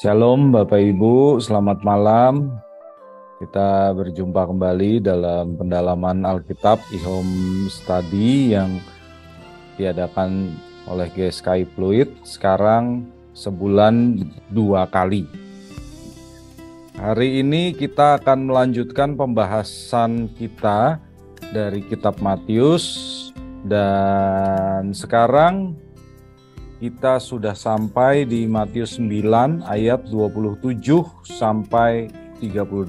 Shalom Bapak Ibu, selamat malam. Kita berjumpa kembali dalam pendalaman Alkitab Ihom study yang diadakan oleh GSKI Fluid sekarang sebulan dua kali. Hari ini kita akan melanjutkan pembahasan kita dari kitab Matius dan sekarang kita sudah sampai di Matius 9 ayat 27 sampai 38.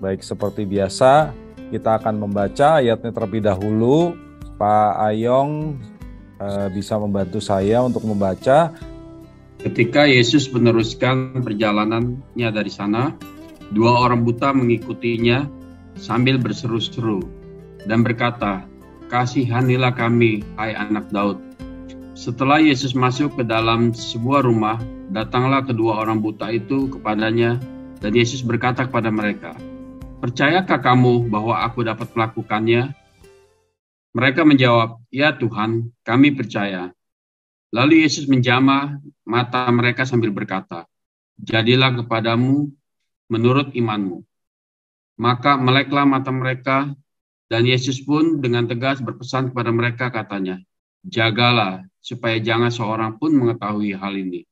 Baik, seperti biasa kita akan membaca ayatnya terlebih dahulu. Pak Ayong e, bisa membantu saya untuk membaca. Ketika Yesus meneruskan perjalanannya dari sana, dua orang buta mengikutinya sambil berseru-seru dan berkata, "Kasihanilah kami, hai anak Daud." Setelah Yesus masuk ke dalam sebuah rumah, datanglah kedua orang buta itu kepadanya, dan Yesus berkata kepada mereka, Percayakah kamu bahwa aku dapat melakukannya? Mereka menjawab, Ya Tuhan, kami percaya. Lalu Yesus menjamah mata mereka sambil berkata, Jadilah kepadamu menurut imanmu. Maka meleklah mata mereka, dan Yesus pun dengan tegas berpesan kepada mereka katanya, Jagalah supaya jangan seorang pun mengetahui hal ini.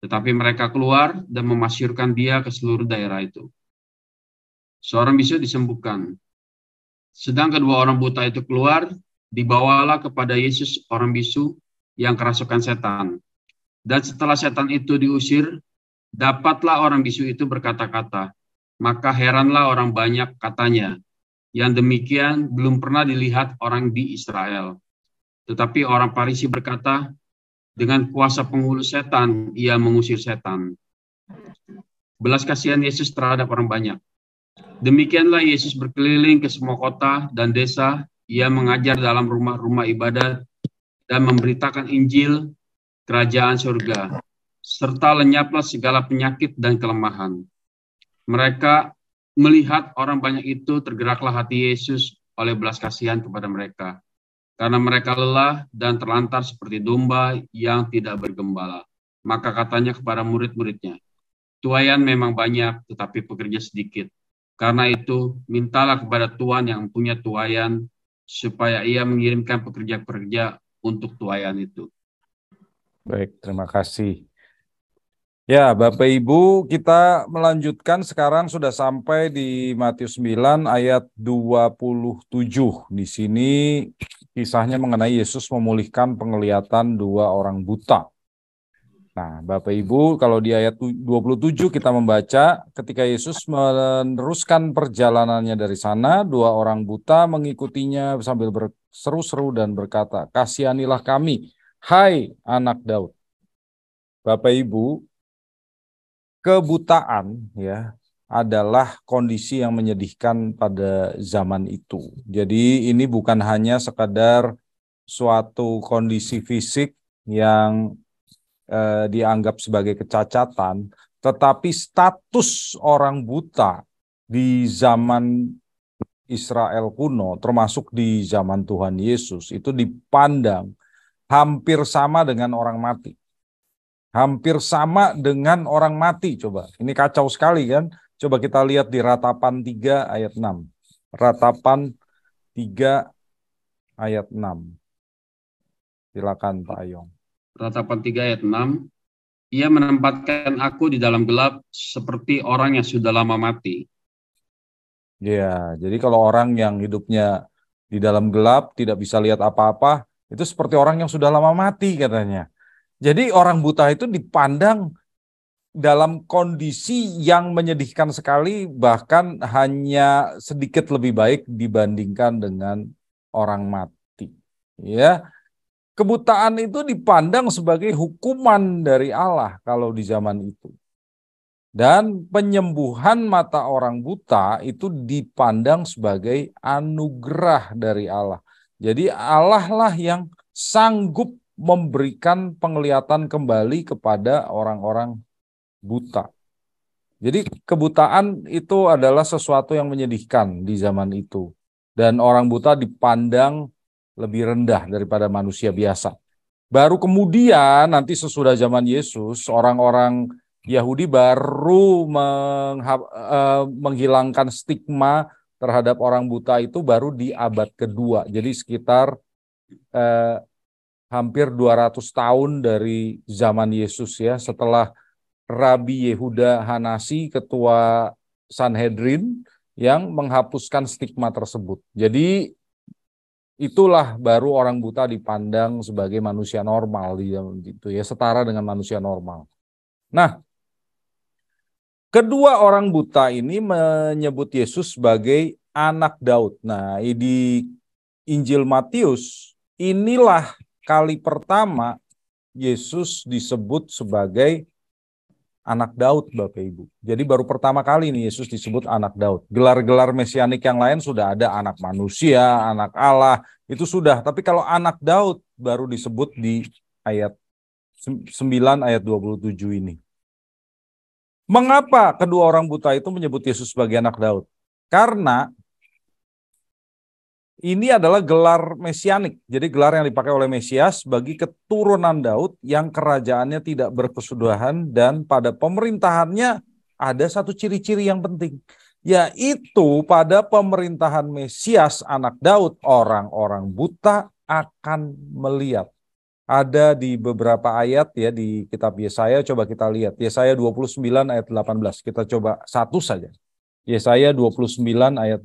Tetapi mereka keluar dan memasyurkan dia ke seluruh daerah itu. Seorang bisu disembuhkan. Sedang kedua orang buta itu keluar, dibawalah kepada Yesus orang bisu yang kerasukan setan. Dan setelah setan itu diusir, dapatlah orang bisu itu berkata-kata. Maka heranlah orang banyak katanya. Yang demikian belum pernah dilihat orang di Israel tetapi orang Parisi berkata, dengan kuasa penghulu setan, ia mengusir setan. Belas kasihan Yesus terhadap orang banyak. Demikianlah Yesus berkeliling ke semua kota dan desa. Ia mengajar dalam rumah-rumah ibadat dan memberitakan Injil kerajaan surga, serta lenyaplah segala penyakit dan kelemahan. Mereka melihat orang banyak itu tergeraklah hati Yesus oleh belas kasihan kepada mereka karena mereka lelah dan terlantar seperti domba yang tidak bergembala. Maka katanya kepada murid-muridnya, Tuayan memang banyak, tetapi pekerja sedikit. Karena itu, mintalah kepada Tuhan yang punya tuayan, supaya ia mengirimkan pekerja-pekerja untuk tuayan itu. Baik, terima kasih. Ya, Bapak Ibu, kita melanjutkan sekarang sudah sampai di Matius 9 ayat 27. Di sini kisahnya mengenai Yesus memulihkan penglihatan dua orang buta. Nah, Bapak Ibu, kalau di ayat 27 kita membaca ketika Yesus meneruskan perjalanannya dari sana, dua orang buta mengikutinya sambil berseru-seru dan berkata, "Kasihanilah kami, hai anak Daud." Bapak Ibu, kebutaan ya adalah kondisi yang menyedihkan pada zaman itu. Jadi ini bukan hanya sekadar suatu kondisi fisik yang eh, dianggap sebagai kecacatan, tetapi status orang buta di zaman Israel kuno, termasuk di zaman Tuhan Yesus, itu dipandang hampir sama dengan orang mati hampir sama dengan orang mati coba. Ini kacau sekali kan? Coba kita lihat di Ratapan 3 ayat 6. Ratapan 3 ayat 6. Silakan Pak Ayong. Ratapan 3 ayat 6. Ia menempatkan aku di dalam gelap seperti orang yang sudah lama mati. Ya, jadi kalau orang yang hidupnya di dalam gelap tidak bisa lihat apa-apa, itu seperti orang yang sudah lama mati katanya. Jadi orang buta itu dipandang dalam kondisi yang menyedihkan sekali bahkan hanya sedikit lebih baik dibandingkan dengan orang mati. Ya. Kebutaan itu dipandang sebagai hukuman dari Allah kalau di zaman itu. Dan penyembuhan mata orang buta itu dipandang sebagai anugerah dari Allah. Jadi Allah lah yang sanggup memberikan penglihatan kembali kepada orang-orang buta. Jadi kebutaan itu adalah sesuatu yang menyedihkan di zaman itu. Dan orang buta dipandang lebih rendah daripada manusia biasa. Baru kemudian nanti sesudah zaman Yesus, orang-orang Yahudi baru eh, menghilangkan stigma terhadap orang buta itu baru di abad kedua. Jadi sekitar eh, hampir 200 tahun dari zaman Yesus ya setelah Rabi Yehuda Hanasi ketua Sanhedrin yang menghapuskan stigma tersebut. Jadi itulah baru orang buta dipandang sebagai manusia normal gitu ya, setara dengan manusia normal. Nah, kedua orang buta ini menyebut Yesus sebagai anak Daud. Nah, di Injil Matius inilah kali pertama Yesus disebut sebagai anak Daud Bapak Ibu. Jadi baru pertama kali nih Yesus disebut anak Daud. Gelar-gelar mesianik yang lain sudah ada anak manusia, anak Allah, itu sudah. Tapi kalau anak Daud baru disebut di ayat 9 ayat 27 ini. Mengapa kedua orang buta itu menyebut Yesus sebagai anak Daud? Karena ini adalah gelar mesianik. Jadi gelar yang dipakai oleh Mesias bagi keturunan Daud yang kerajaannya tidak berkesudahan dan pada pemerintahannya ada satu ciri-ciri yang penting. Yaitu pada pemerintahan Mesias anak Daud orang-orang buta akan melihat. Ada di beberapa ayat ya di kitab Yesaya coba kita lihat. Yesaya 29 ayat 18. Kita coba satu saja. Yesaya 29 ayat 18.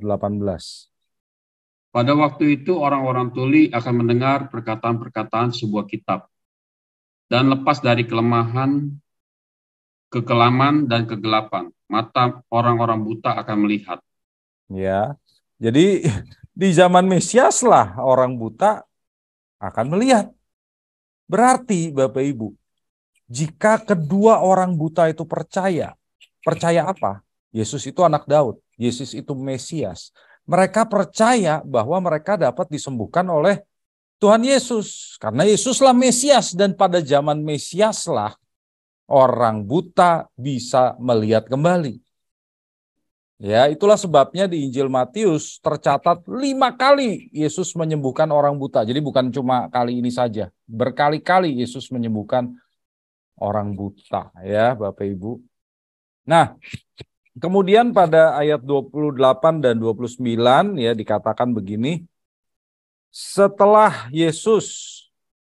Pada waktu itu orang-orang tuli akan mendengar perkataan-perkataan sebuah kitab dan lepas dari kelemahan, kekelaman dan kegelapan. Mata orang-orang buta akan melihat. Ya. Jadi di zaman Mesias lah orang buta akan melihat. Berarti Bapak Ibu, jika kedua orang buta itu percaya, percaya apa? Yesus itu anak Daud, Yesus itu Mesias mereka percaya bahwa mereka dapat disembuhkan oleh Tuhan Yesus. Karena Yesuslah Mesias dan pada zaman Mesiaslah orang buta bisa melihat kembali. Ya, itulah sebabnya di Injil Matius tercatat lima kali Yesus menyembuhkan orang buta. Jadi bukan cuma kali ini saja, berkali-kali Yesus menyembuhkan orang buta. Ya, Bapak Ibu. Nah, Kemudian pada ayat 28 dan 29 ya dikatakan begini, setelah Yesus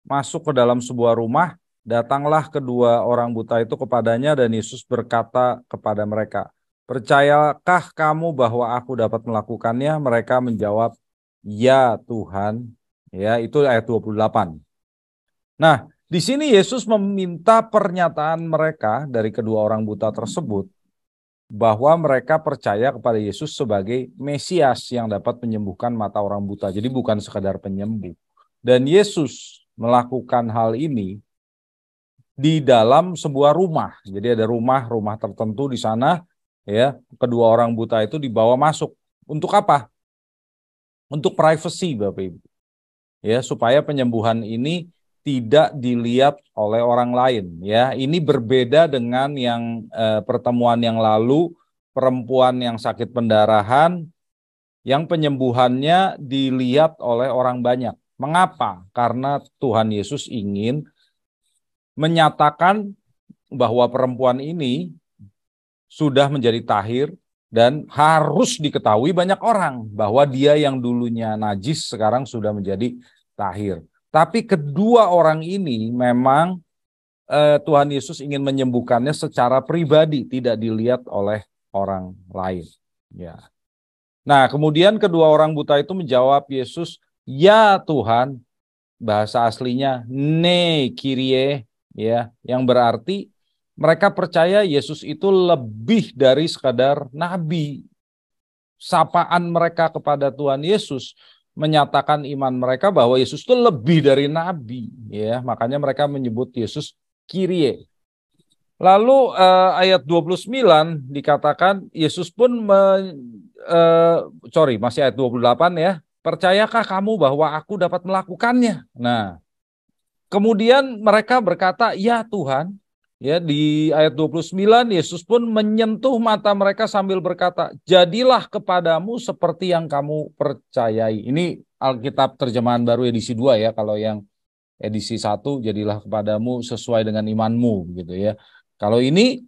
masuk ke dalam sebuah rumah, datanglah kedua orang buta itu kepadanya dan Yesus berkata kepada mereka, "Percayakah kamu bahwa aku dapat melakukannya?" Mereka menjawab, "Ya, Tuhan." Ya, itu ayat 28. Nah, di sini Yesus meminta pernyataan mereka dari kedua orang buta tersebut bahwa mereka percaya kepada Yesus sebagai Mesias yang dapat menyembuhkan mata orang buta. Jadi bukan sekadar penyembuh. Dan Yesus melakukan hal ini di dalam sebuah rumah. Jadi ada rumah-rumah tertentu di sana ya. Kedua orang buta itu dibawa masuk. Untuk apa? Untuk privacy Bapak Ibu. Ya, supaya penyembuhan ini tidak dilihat oleh orang lain ya. Ini berbeda dengan yang e, pertemuan yang lalu perempuan yang sakit pendarahan yang penyembuhannya dilihat oleh orang banyak. Mengapa? Karena Tuhan Yesus ingin menyatakan bahwa perempuan ini sudah menjadi tahir dan harus diketahui banyak orang bahwa dia yang dulunya najis sekarang sudah menjadi tahir. Tapi kedua orang ini memang eh, Tuhan Yesus ingin menyembuhkannya secara pribadi, tidak dilihat oleh orang lain. Ya. Nah, kemudian kedua orang buta itu menjawab Yesus, "Ya Tuhan," bahasa aslinya ne kirie, ya, yang berarti mereka percaya Yesus itu lebih dari sekadar nabi. Sapaan mereka kepada Tuhan Yesus menyatakan iman mereka bahwa Yesus itu lebih dari nabi ya makanya mereka menyebut Yesus Kirie. lalu eh, ayat 29 dikatakan Yesus pun me, eh, sorry masih ayat 28 ya percayakah kamu bahwa aku dapat melakukannya nah kemudian mereka berkata ya Tuhan Ya, di ayat 29 Yesus pun menyentuh mata mereka sambil berkata, "Jadilah kepadamu seperti yang kamu percayai." Ini Alkitab terjemahan baru edisi 2 ya, kalau yang edisi 1 jadilah kepadamu sesuai dengan imanmu gitu ya. Kalau ini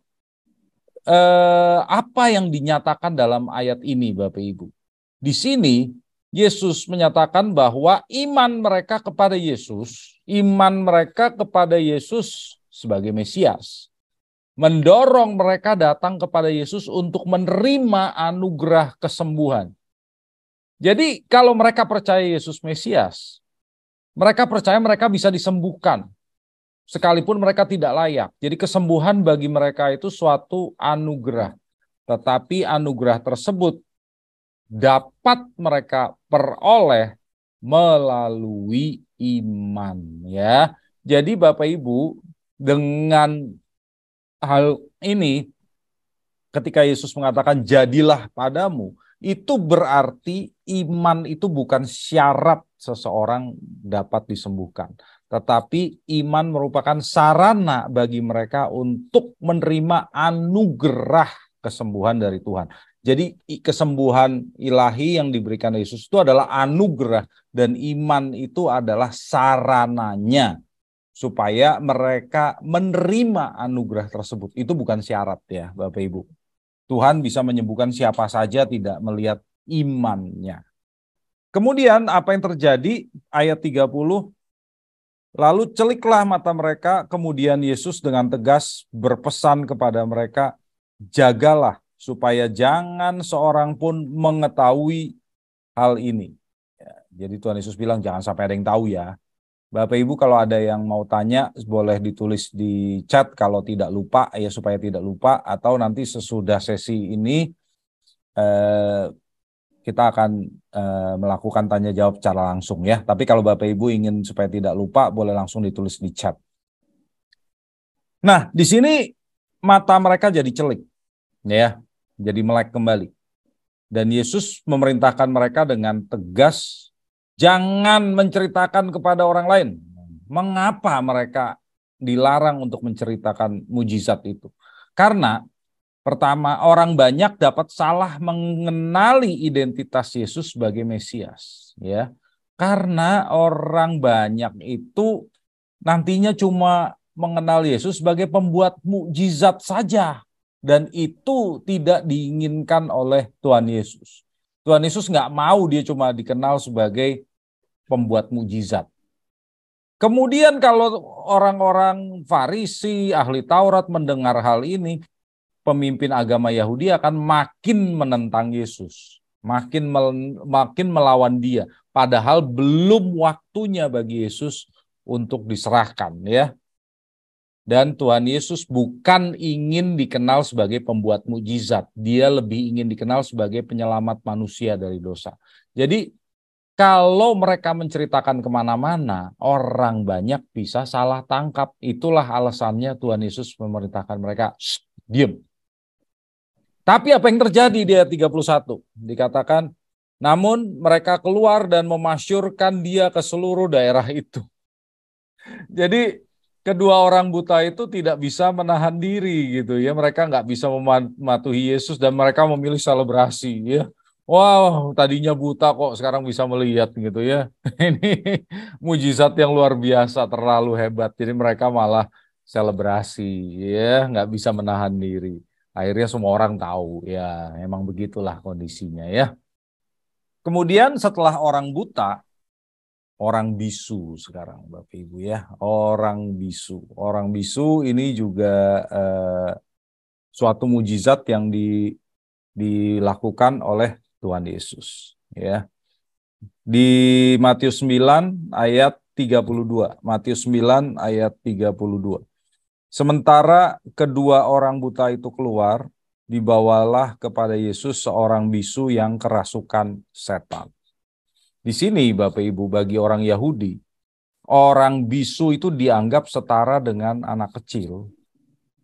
eh, apa yang dinyatakan dalam ayat ini Bapak Ibu? Di sini Yesus menyatakan bahwa iman mereka kepada Yesus, iman mereka kepada Yesus sebagai Mesias, mendorong mereka datang kepada Yesus untuk menerima anugerah kesembuhan. Jadi kalau mereka percaya Yesus Mesias, mereka percaya mereka bisa disembuhkan sekalipun mereka tidak layak. Jadi kesembuhan bagi mereka itu suatu anugerah. Tetapi anugerah tersebut dapat mereka peroleh melalui iman ya. Jadi Bapak Ibu, dengan hal ini ketika Yesus mengatakan jadilah padamu itu berarti iman itu bukan syarat seseorang dapat disembuhkan tetapi iman merupakan sarana bagi mereka untuk menerima anugerah kesembuhan dari Tuhan. Jadi kesembuhan ilahi yang diberikan Yesus itu adalah anugerah dan iman itu adalah sarananya supaya mereka menerima anugerah tersebut. Itu bukan syarat ya, Bapak Ibu. Tuhan bisa menyembuhkan siapa saja tidak melihat imannya. Kemudian apa yang terjadi? Ayat 30 Lalu celiklah mata mereka, kemudian Yesus dengan tegas berpesan kepada mereka, "Jagalah supaya jangan seorang pun mengetahui hal ini." Ya, jadi Tuhan Yesus bilang, "Jangan sampai ada yang tahu ya." Bapak Ibu kalau ada yang mau tanya boleh ditulis di chat kalau tidak lupa ya supaya tidak lupa atau nanti sesudah sesi ini eh, kita akan eh, melakukan tanya jawab secara langsung ya. Tapi kalau Bapak Ibu ingin supaya tidak lupa boleh langsung ditulis di chat. Nah, di sini mata mereka jadi celik ya, jadi melek kembali. Dan Yesus memerintahkan mereka dengan tegas Jangan menceritakan kepada orang lain mengapa mereka dilarang untuk menceritakan mujizat itu. Karena pertama, orang banyak dapat salah mengenali identitas Yesus sebagai Mesias, ya. Karena orang banyak itu nantinya cuma mengenal Yesus sebagai pembuat mujizat saja dan itu tidak diinginkan oleh Tuhan Yesus. Tuhan Yesus nggak mau dia cuma dikenal sebagai pembuat mujizat. Kemudian kalau orang-orang Farisi, ahli Taurat mendengar hal ini, pemimpin agama Yahudi akan makin menentang Yesus, makin mel makin melawan dia, padahal belum waktunya bagi Yesus untuk diserahkan ya. Dan Tuhan Yesus bukan ingin dikenal sebagai pembuat mujizat. Dia lebih ingin dikenal sebagai penyelamat manusia dari dosa. Jadi kalau mereka menceritakan kemana-mana, orang banyak bisa salah tangkap. Itulah alasannya Tuhan Yesus memerintahkan mereka, diam. Tapi apa yang terjadi di ayat 31? Dikatakan, namun mereka keluar dan memasyurkan dia ke seluruh daerah itu. Jadi kedua orang buta itu tidak bisa menahan diri gitu ya mereka nggak bisa mematuhi Yesus dan mereka memilih selebrasi ya wow tadinya buta kok sekarang bisa melihat gitu ya ini mujizat yang luar biasa terlalu hebat jadi mereka malah selebrasi ya nggak bisa menahan diri akhirnya semua orang tahu ya emang begitulah kondisinya ya kemudian setelah orang buta orang bisu sekarang Bapak Ibu ya, orang bisu. Orang bisu ini juga eh, suatu mujizat yang di, dilakukan oleh Tuhan Yesus ya. Di Matius 9 ayat 32. Matius 9 ayat 32. Sementara kedua orang buta itu keluar, dibawalah kepada Yesus seorang bisu yang kerasukan setan. Di sini Bapak Ibu bagi orang Yahudi, orang bisu itu dianggap setara dengan anak kecil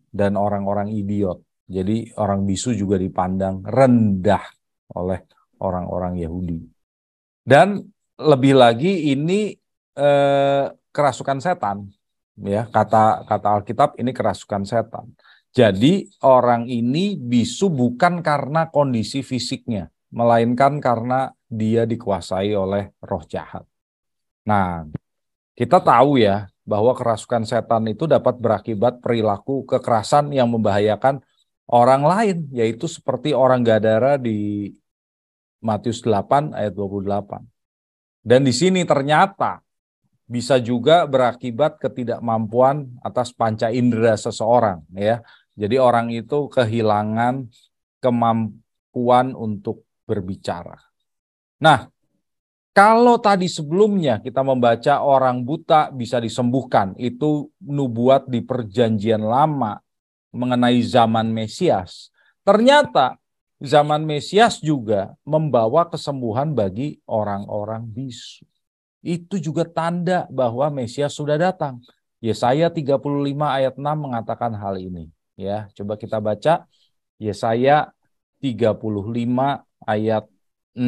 dan orang-orang idiot. Jadi orang bisu juga dipandang rendah oleh orang-orang Yahudi. Dan lebih lagi ini eh, kerasukan setan ya kata kata Alkitab ini kerasukan setan. Jadi orang ini bisu bukan karena kondisi fisiknya, melainkan karena dia dikuasai oleh roh jahat. Nah, kita tahu ya bahwa kerasukan setan itu dapat berakibat perilaku kekerasan yang membahayakan orang lain, yaitu seperti orang Gadara di Matius 8 ayat 28. Dan di sini ternyata bisa juga berakibat ketidakmampuan atas panca indera seseorang ya. Jadi orang itu kehilangan kemampuan untuk berbicara. Nah, kalau tadi sebelumnya kita membaca orang buta bisa disembuhkan, itu nubuat di perjanjian lama mengenai zaman Mesias. Ternyata zaman Mesias juga membawa kesembuhan bagi orang-orang bisu. Itu juga tanda bahwa Mesias sudah datang. Yesaya 35 ayat 6 mengatakan hal ini. Ya, coba kita baca Yesaya 35 ayat 6.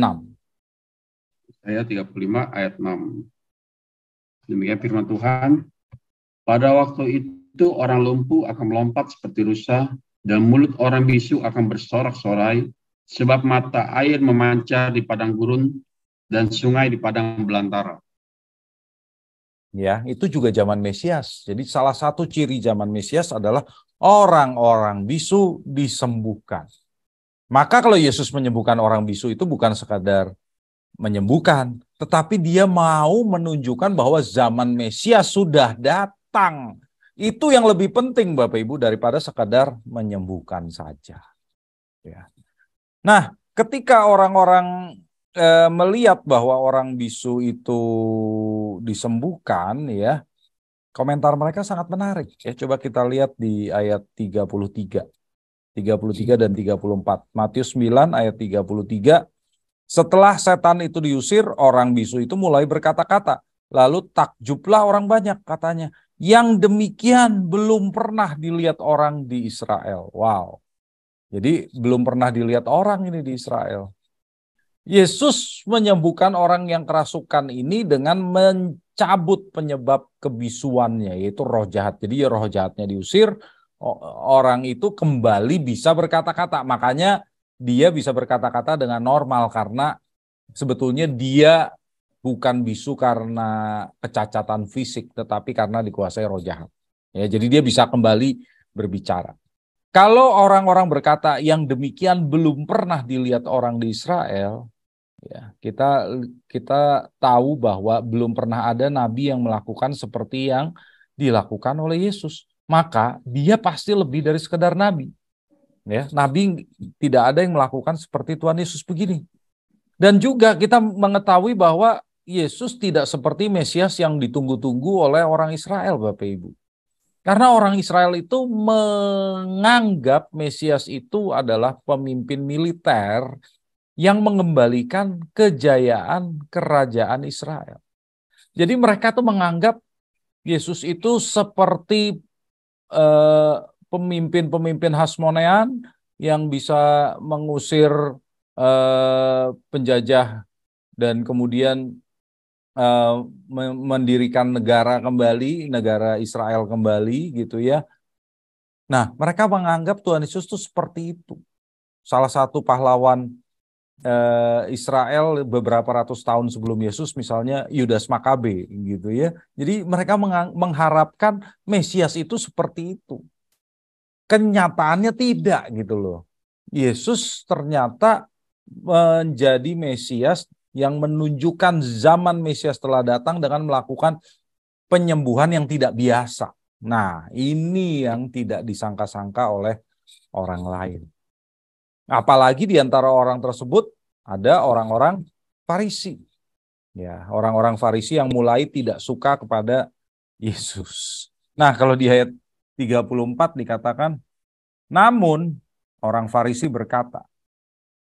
Ayat 35 ayat 6. Demikian firman Tuhan. Pada waktu itu orang lumpuh akan melompat seperti rusa dan mulut orang bisu akan bersorak-sorai sebab mata air memancar di padang gurun dan sungai di padang belantara. Ya, itu juga zaman Mesias. Jadi salah satu ciri zaman Mesias adalah orang-orang bisu disembuhkan. Maka kalau Yesus menyembuhkan orang bisu itu bukan sekadar menyembuhkan, tetapi dia mau menunjukkan bahwa zaman Mesias sudah datang. Itu yang lebih penting Bapak Ibu daripada sekadar menyembuhkan saja. Ya. Nah, ketika orang-orang e, melihat bahwa orang bisu itu disembuhkan ya, komentar mereka sangat menarik. Ya, coba kita lihat di ayat 33. 33 dan 34. Matius 9 ayat 33. Setelah setan itu diusir, orang bisu itu mulai berkata-kata. Lalu takjublah orang banyak katanya. Yang demikian belum pernah dilihat orang di Israel. Wow. Jadi belum pernah dilihat orang ini di Israel. Yesus menyembuhkan orang yang kerasukan ini dengan mencabut penyebab kebisuannya yaitu roh jahat. Jadi ya roh jahatnya diusir, orang itu kembali bisa berkata-kata. Makanya dia bisa berkata-kata dengan normal karena sebetulnya dia bukan bisu karena kecacatan fisik tetapi karena dikuasai roh jahat. Ya, jadi dia bisa kembali berbicara. Kalau orang-orang berkata yang demikian belum pernah dilihat orang di Israel, ya, kita kita tahu bahwa belum pernah ada nabi yang melakukan seperti yang dilakukan oleh Yesus maka dia pasti lebih dari sekedar nabi. Ya, nabi tidak ada yang melakukan seperti Tuhan Yesus begini. Dan juga kita mengetahui bahwa Yesus tidak seperti Mesias yang ditunggu-tunggu oleh orang Israel, Bapak Ibu. Karena orang Israel itu menganggap Mesias itu adalah pemimpin militer yang mengembalikan kejayaan kerajaan Israel. Jadi mereka tuh menganggap Yesus itu seperti Eh, pemimpin-pemimpin Hasmonean yang bisa mengusir uh, penjajah dan kemudian uh, mendirikan negara kembali, negara Israel kembali gitu ya. Nah, mereka menganggap Tuhan Yesus itu seperti itu. Salah satu pahlawan Eh, Israel beberapa ratus tahun sebelum Yesus misalnya Yudas Makabe gitu ya. Jadi mereka mengharapkan Mesias itu seperti itu. Kenyataannya tidak gitu loh. Yesus ternyata menjadi Mesias yang menunjukkan zaman Mesias telah datang dengan melakukan penyembuhan yang tidak biasa. Nah, ini yang tidak disangka-sangka oleh orang lain. Apalagi di antara orang tersebut ada orang-orang Farisi. Ya, orang-orang Farisi yang mulai tidak suka kepada Yesus. Nah, kalau di ayat 34 dikatakan, namun orang Farisi berkata,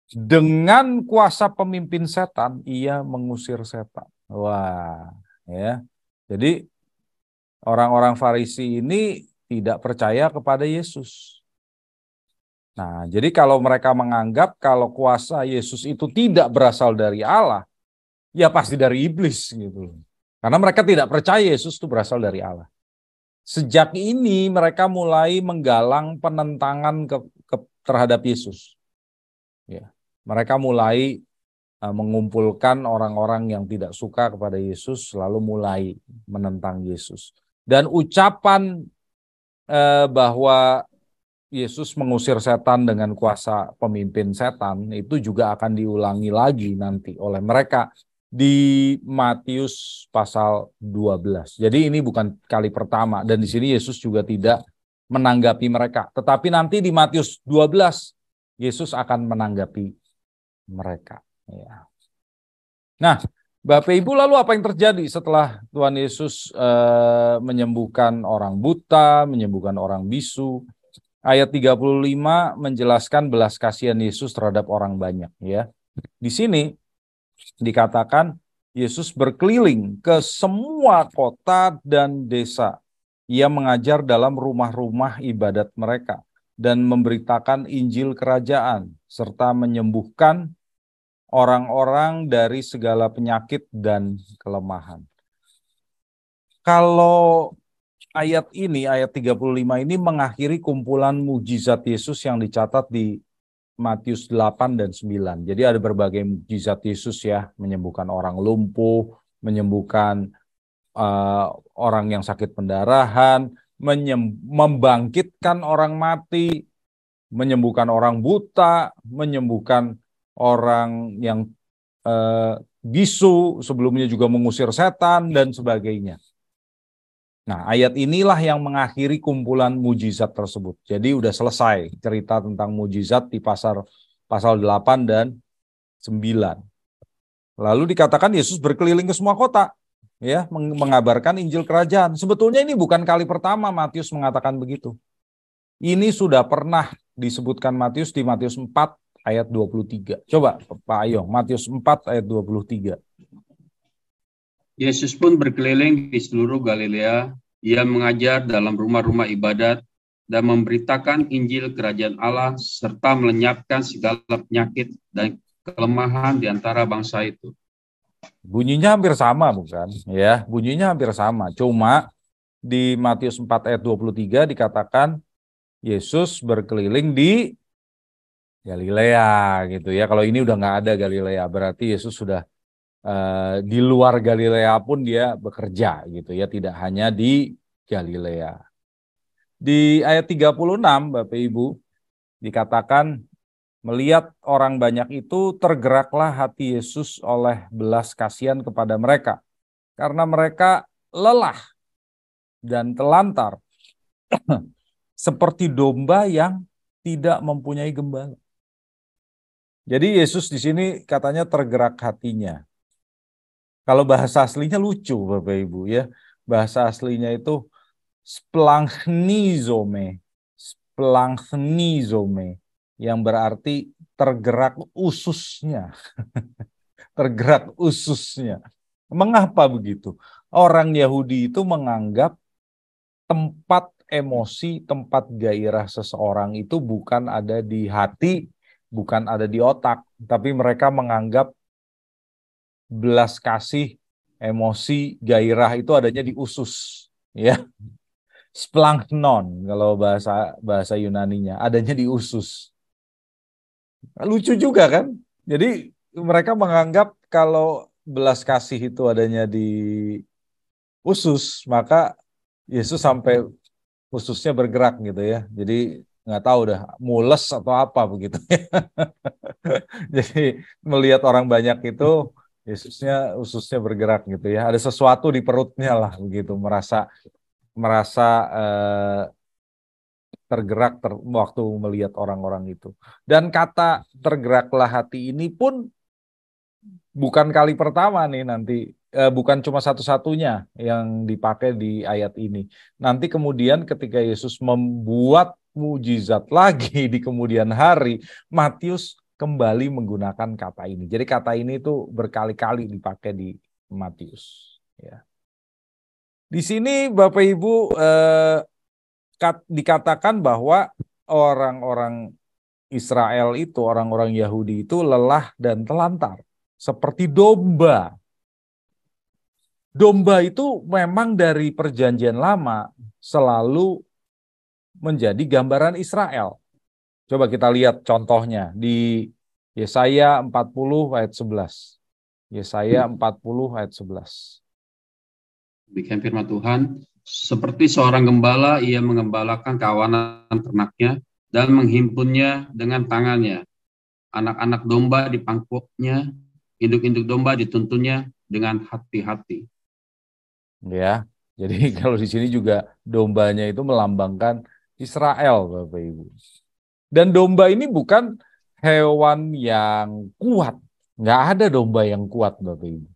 dengan kuasa pemimpin setan ia mengusir setan. Wah, ya. Jadi orang-orang Farisi ini tidak percaya kepada Yesus. Nah, jadi kalau mereka menganggap kalau kuasa Yesus itu tidak berasal dari Allah, ya pasti dari iblis gitu. Karena mereka tidak percaya Yesus itu berasal dari Allah. Sejak ini mereka mulai menggalang penentangan ke, ke, terhadap Yesus. Ya, mereka mulai uh, mengumpulkan orang-orang yang tidak suka kepada Yesus, lalu mulai menentang Yesus. Dan ucapan uh, bahwa Yesus mengusir setan dengan kuasa pemimpin setan itu juga akan diulangi lagi nanti oleh mereka di Matius pasal 12. Jadi ini bukan kali pertama dan di sini Yesus juga tidak menanggapi mereka. Tetapi nanti di Matius 12 Yesus akan menanggapi mereka. Ya. Nah, Bapak Ibu lalu apa yang terjadi setelah Tuhan Yesus eh, menyembuhkan orang buta, menyembuhkan orang bisu, ayat 35 menjelaskan belas kasihan Yesus terhadap orang banyak ya. Di sini dikatakan Yesus berkeliling ke semua kota dan desa. Ia mengajar dalam rumah-rumah ibadat mereka dan memberitakan Injil kerajaan serta menyembuhkan orang-orang dari segala penyakit dan kelemahan. Kalau ayat ini, ayat 35 ini mengakhiri kumpulan mujizat Yesus yang dicatat di Matius 8 dan 9. Jadi ada berbagai mujizat Yesus ya, menyembuhkan orang lumpuh, menyembuhkan uh, orang yang sakit pendarahan, membangkitkan orang mati, menyembuhkan orang buta, menyembuhkan orang yang uh, bisu, sebelumnya juga mengusir setan dan sebagainya. Nah, ayat inilah yang mengakhiri kumpulan mujizat tersebut. Jadi udah selesai cerita tentang mujizat di pasar pasal 8 dan 9. Lalu dikatakan Yesus berkeliling ke semua kota ya mengabarkan Injil kerajaan. Sebetulnya ini bukan kali pertama Matius mengatakan begitu. Ini sudah pernah disebutkan Matius di Matius 4 ayat 23. Coba Pak Ayong, Matius 4 ayat 23. Yesus pun berkeliling di seluruh Galilea. Ia mengajar dalam rumah-rumah ibadat dan memberitakan Injil Kerajaan Allah serta melenyapkan segala penyakit dan kelemahan di antara bangsa itu. Bunyinya hampir sama bukan? Ya, bunyinya hampir sama. Cuma di Matius 4 ayat 23 dikatakan Yesus berkeliling di Galilea gitu ya. Kalau ini udah nggak ada Galilea, berarti Yesus sudah Eh, di luar Galilea pun dia bekerja gitu ya, tidak hanya di Galilea. Di ayat 36 Bapak Ibu dikatakan melihat orang banyak itu tergeraklah hati Yesus oleh belas kasihan kepada mereka karena mereka lelah dan telantar seperti domba yang tidak mempunyai gembala. Jadi Yesus di sini katanya tergerak hatinya. Kalau bahasa aslinya lucu Bapak Ibu ya. Bahasa aslinya itu splanchnizome. zome yang berarti tergerak ususnya. tergerak ususnya. Mengapa begitu? Orang Yahudi itu menganggap tempat emosi, tempat gairah seseorang itu bukan ada di hati, bukan ada di otak, tapi mereka menganggap belas kasih, emosi, gairah itu adanya di usus, ya. Splanknon kalau bahasa bahasa Yunani-nya, adanya di usus. Lucu juga kan? Jadi mereka menganggap kalau belas kasih itu adanya di usus, maka Yesus sampai ususnya bergerak gitu ya. Jadi nggak tahu dah mules atau apa begitu. Ya. Jadi melihat orang banyak itu Yesusnya ususnya bergerak gitu ya. Ada sesuatu di perutnya lah begitu merasa merasa eh, tergerak ter, waktu melihat orang-orang itu. Dan kata tergeraklah hati ini pun bukan kali pertama nih nanti eh, bukan cuma satu-satunya yang dipakai di ayat ini. Nanti kemudian ketika Yesus membuat mujizat lagi di kemudian hari, Matius kembali menggunakan kata ini. Jadi kata ini itu berkali-kali dipakai di Matius. Ya. Di sini Bapak Ibu eh, kat, dikatakan bahwa orang-orang Israel itu, orang-orang Yahudi itu lelah dan telantar, seperti domba. Domba itu memang dari Perjanjian Lama selalu menjadi gambaran Israel. Coba kita lihat contohnya di Yesaya 40 ayat 11. Yesaya 40 ayat 11. Demikian firman Tuhan, seperti seorang gembala ia mengembalakan kawanan ternaknya dan menghimpunnya dengan tangannya. Anak-anak domba di pangkuknya, induk-induk domba dituntunnya dengan hati-hati. Ya, jadi kalau di sini juga dombanya itu melambangkan Israel, Bapak Ibu. Dan domba ini bukan hewan yang kuat. Nggak ada domba yang kuat, Bapak Ibu.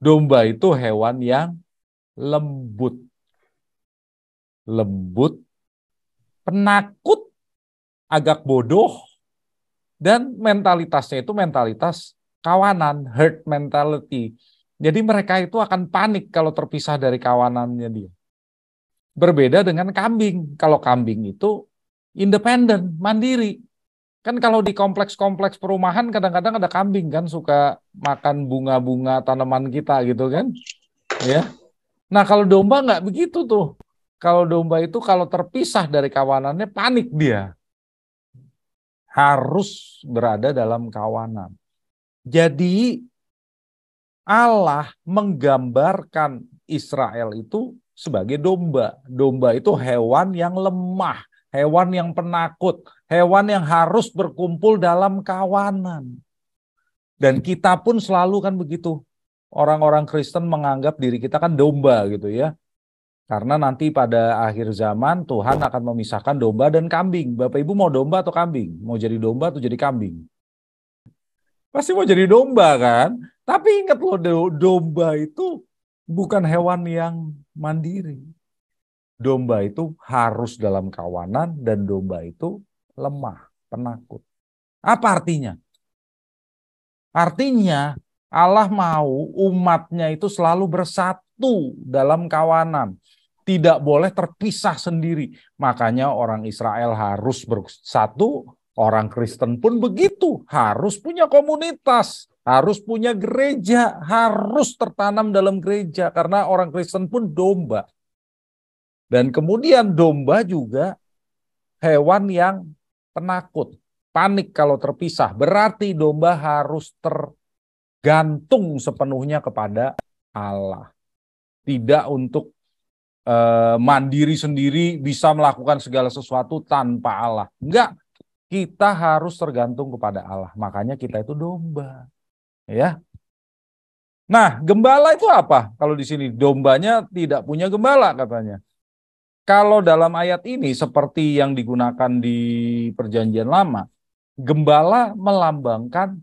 Domba itu hewan yang lembut. Lembut, penakut, agak bodoh, dan mentalitasnya itu mentalitas kawanan, herd mentality. Jadi mereka itu akan panik kalau terpisah dari kawanannya dia. Berbeda dengan kambing. Kalau kambing itu independen, mandiri. Kan kalau di kompleks-kompleks perumahan kadang-kadang ada kambing kan suka makan bunga-bunga tanaman kita gitu kan. Ya. Nah, kalau domba nggak begitu tuh. Kalau domba itu kalau terpisah dari kawanannya panik dia. Harus berada dalam kawanan. Jadi Allah menggambarkan Israel itu sebagai domba. Domba itu hewan yang lemah, hewan yang penakut, hewan yang harus berkumpul dalam kawanan. Dan kita pun selalu kan begitu. Orang-orang Kristen menganggap diri kita kan domba gitu ya. Karena nanti pada akhir zaman Tuhan akan memisahkan domba dan kambing. Bapak Ibu mau domba atau kambing? Mau jadi domba atau jadi kambing? Pasti mau jadi domba kan? Tapi ingat loh domba itu bukan hewan yang mandiri domba itu harus dalam kawanan dan domba itu lemah, penakut. Apa artinya? Artinya Allah mau umatnya itu selalu bersatu dalam kawanan. Tidak boleh terpisah sendiri. Makanya orang Israel harus bersatu, orang Kristen pun begitu. Harus punya komunitas, harus punya gereja, harus tertanam dalam gereja. Karena orang Kristen pun domba. Dan kemudian domba juga hewan yang penakut, panik kalau terpisah. Berarti domba harus tergantung sepenuhnya kepada Allah. Tidak untuk eh, mandiri sendiri bisa melakukan segala sesuatu tanpa Allah. Enggak, kita harus tergantung kepada Allah. Makanya kita itu domba. Ya. Nah, gembala itu apa? Kalau di sini dombanya tidak punya gembala katanya. Kalau dalam ayat ini seperti yang digunakan di perjanjian lama, gembala melambangkan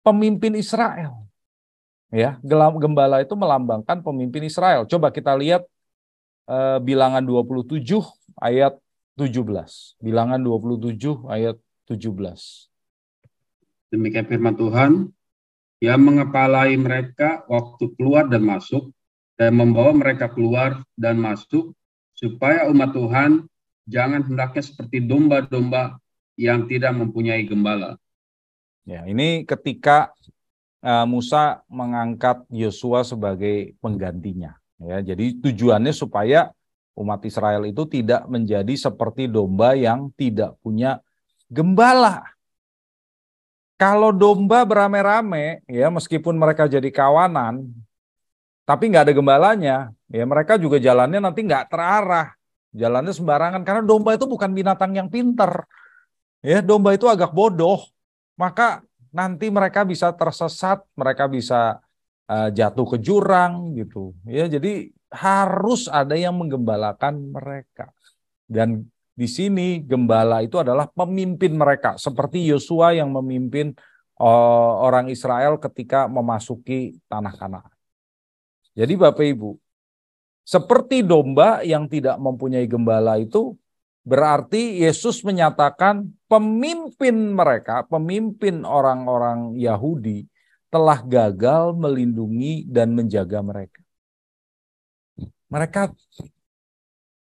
pemimpin Israel. Ya, gembala itu melambangkan pemimpin Israel. Coba kita lihat eh, bilangan 27 ayat 17. Bilangan 27 ayat 17. Demikian firman Tuhan, yang mengepalai mereka waktu keluar dan masuk, dan membawa mereka keluar dan masuk supaya umat Tuhan jangan hendaknya seperti domba-domba yang tidak mempunyai gembala. Ya, ini ketika uh, Musa mengangkat Yosua sebagai penggantinya. Ya, jadi tujuannya supaya umat Israel itu tidak menjadi seperti domba yang tidak punya gembala. Kalau domba beramai-ramai, ya meskipun mereka jadi kawanan, tapi nggak ada gembalanya. Ya mereka juga jalannya nanti nggak terarah, jalannya sembarangan karena domba itu bukan binatang yang pinter. Ya domba itu agak bodoh, maka nanti mereka bisa tersesat, mereka bisa uh, jatuh ke jurang gitu. Ya jadi harus ada yang menggembalakan mereka. Dan di sini gembala itu adalah pemimpin mereka, seperti Yosua yang memimpin uh, orang Israel ketika memasuki tanah Kanaan. Jadi Bapak Ibu, seperti domba yang tidak mempunyai gembala itu berarti Yesus menyatakan pemimpin mereka, pemimpin orang-orang Yahudi telah gagal melindungi dan menjaga mereka. Mereka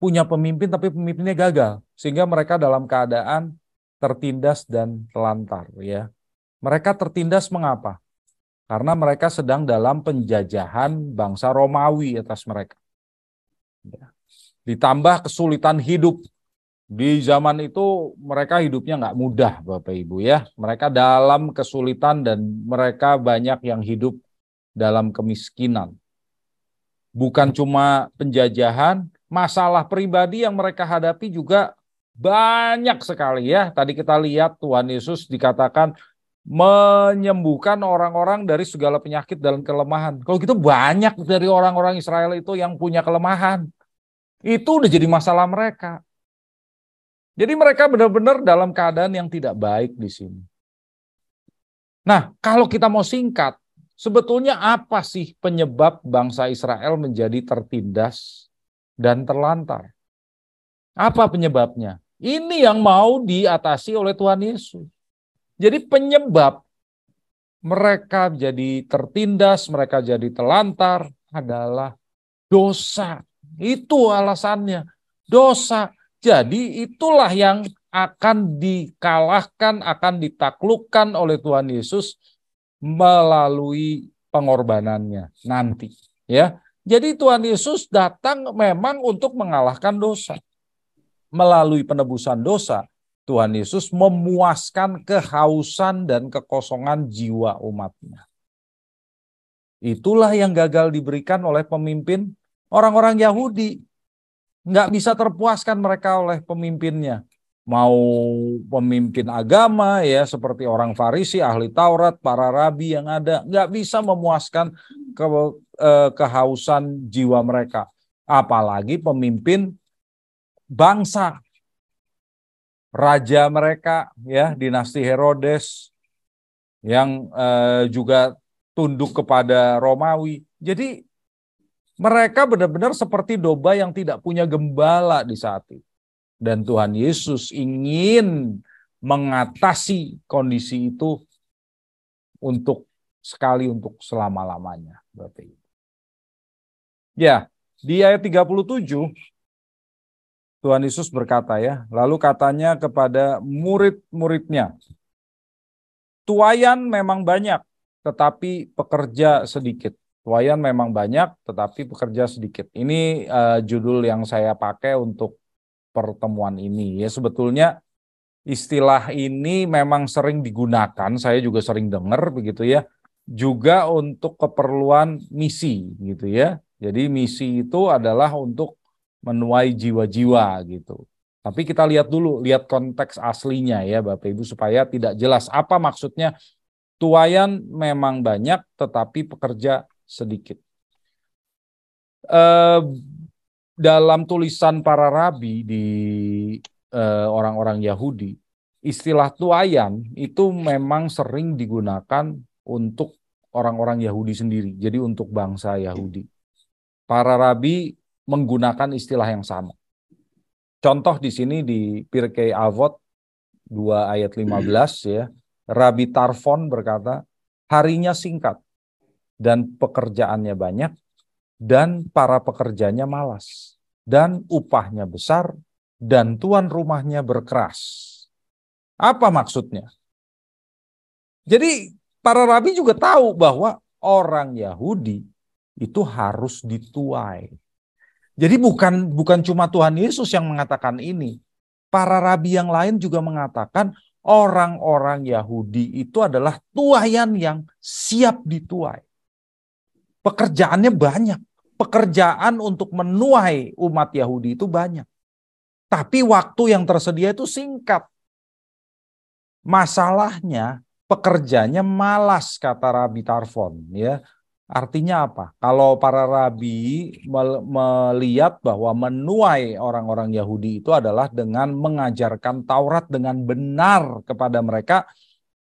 punya pemimpin tapi pemimpinnya gagal sehingga mereka dalam keadaan tertindas dan telantar ya. Mereka tertindas mengapa? karena mereka sedang dalam penjajahan bangsa Romawi atas mereka. Ya. Ditambah kesulitan hidup di zaman itu mereka hidupnya nggak mudah Bapak Ibu ya. Mereka dalam kesulitan dan mereka banyak yang hidup dalam kemiskinan. Bukan cuma penjajahan, masalah pribadi yang mereka hadapi juga banyak sekali ya. Tadi kita lihat Tuhan Yesus dikatakan menyembuhkan orang-orang dari segala penyakit dan kelemahan. Kalau gitu banyak dari orang-orang Israel itu yang punya kelemahan. Itu udah jadi masalah mereka. Jadi mereka benar-benar dalam keadaan yang tidak baik di sini. Nah, kalau kita mau singkat, sebetulnya apa sih penyebab bangsa Israel menjadi tertindas dan terlantar? Apa penyebabnya? Ini yang mau diatasi oleh Tuhan Yesus. Jadi penyebab mereka jadi tertindas, mereka jadi telantar adalah dosa. Itu alasannya. Dosa. Jadi itulah yang akan dikalahkan, akan ditaklukkan oleh Tuhan Yesus melalui pengorbanannya nanti, ya. Jadi Tuhan Yesus datang memang untuk mengalahkan dosa melalui penebusan dosa Tuhan Yesus memuaskan kehausan dan kekosongan jiwa umatnya. Itulah yang gagal diberikan oleh pemimpin orang-orang Yahudi. Nggak bisa terpuaskan mereka oleh pemimpinnya. Mau pemimpin agama ya seperti orang Farisi, ahli Taurat, para rabi yang ada. Nggak bisa memuaskan ke, eh, kehausan jiwa mereka. Apalagi pemimpin bangsa raja mereka ya dinasti Herodes yang eh, juga tunduk kepada Romawi. Jadi mereka benar-benar seperti domba yang tidak punya gembala di saat itu. Dan Tuhan Yesus ingin mengatasi kondisi itu untuk sekali untuk selama-lamanya berarti. Ya, di ayat 37 Tuhan Yesus berkata ya, lalu katanya kepada murid-muridnya, tuayan memang banyak, tetapi pekerja sedikit. Tuayan memang banyak, tetapi pekerja sedikit. Ini uh, judul yang saya pakai untuk pertemuan ini. Ya sebetulnya istilah ini memang sering digunakan, saya juga sering dengar begitu ya. Juga untuk keperluan misi gitu ya. Jadi misi itu adalah untuk menuai jiwa-jiwa gitu. Tapi kita lihat dulu, lihat konteks aslinya ya Bapak Ibu supaya tidak jelas apa maksudnya tuayan memang banyak tetapi pekerja sedikit. E, dalam tulisan para rabi di orang eh, orang-orang Yahudi, istilah tuayan itu memang sering digunakan untuk orang-orang Yahudi sendiri, jadi untuk bangsa Yahudi. Para rabi menggunakan istilah yang sama. Contoh di sini di Pirkei Avot 2 ayat 15 ya, Rabi Tarfon berkata, harinya singkat dan pekerjaannya banyak dan para pekerjanya malas dan upahnya besar dan tuan rumahnya berkeras. Apa maksudnya? Jadi para rabi juga tahu bahwa orang Yahudi itu harus dituai. Jadi bukan bukan cuma Tuhan Yesus yang mengatakan ini. Para rabi yang lain juga mengatakan orang-orang Yahudi itu adalah tuayan yang siap dituai. Pekerjaannya banyak. Pekerjaan untuk menuai umat Yahudi itu banyak. Tapi waktu yang tersedia itu singkat. Masalahnya pekerjanya malas kata Rabi Tarfon ya. Artinya apa? Kalau para rabi melihat bahwa menuai orang-orang Yahudi itu adalah dengan mengajarkan Taurat dengan benar kepada mereka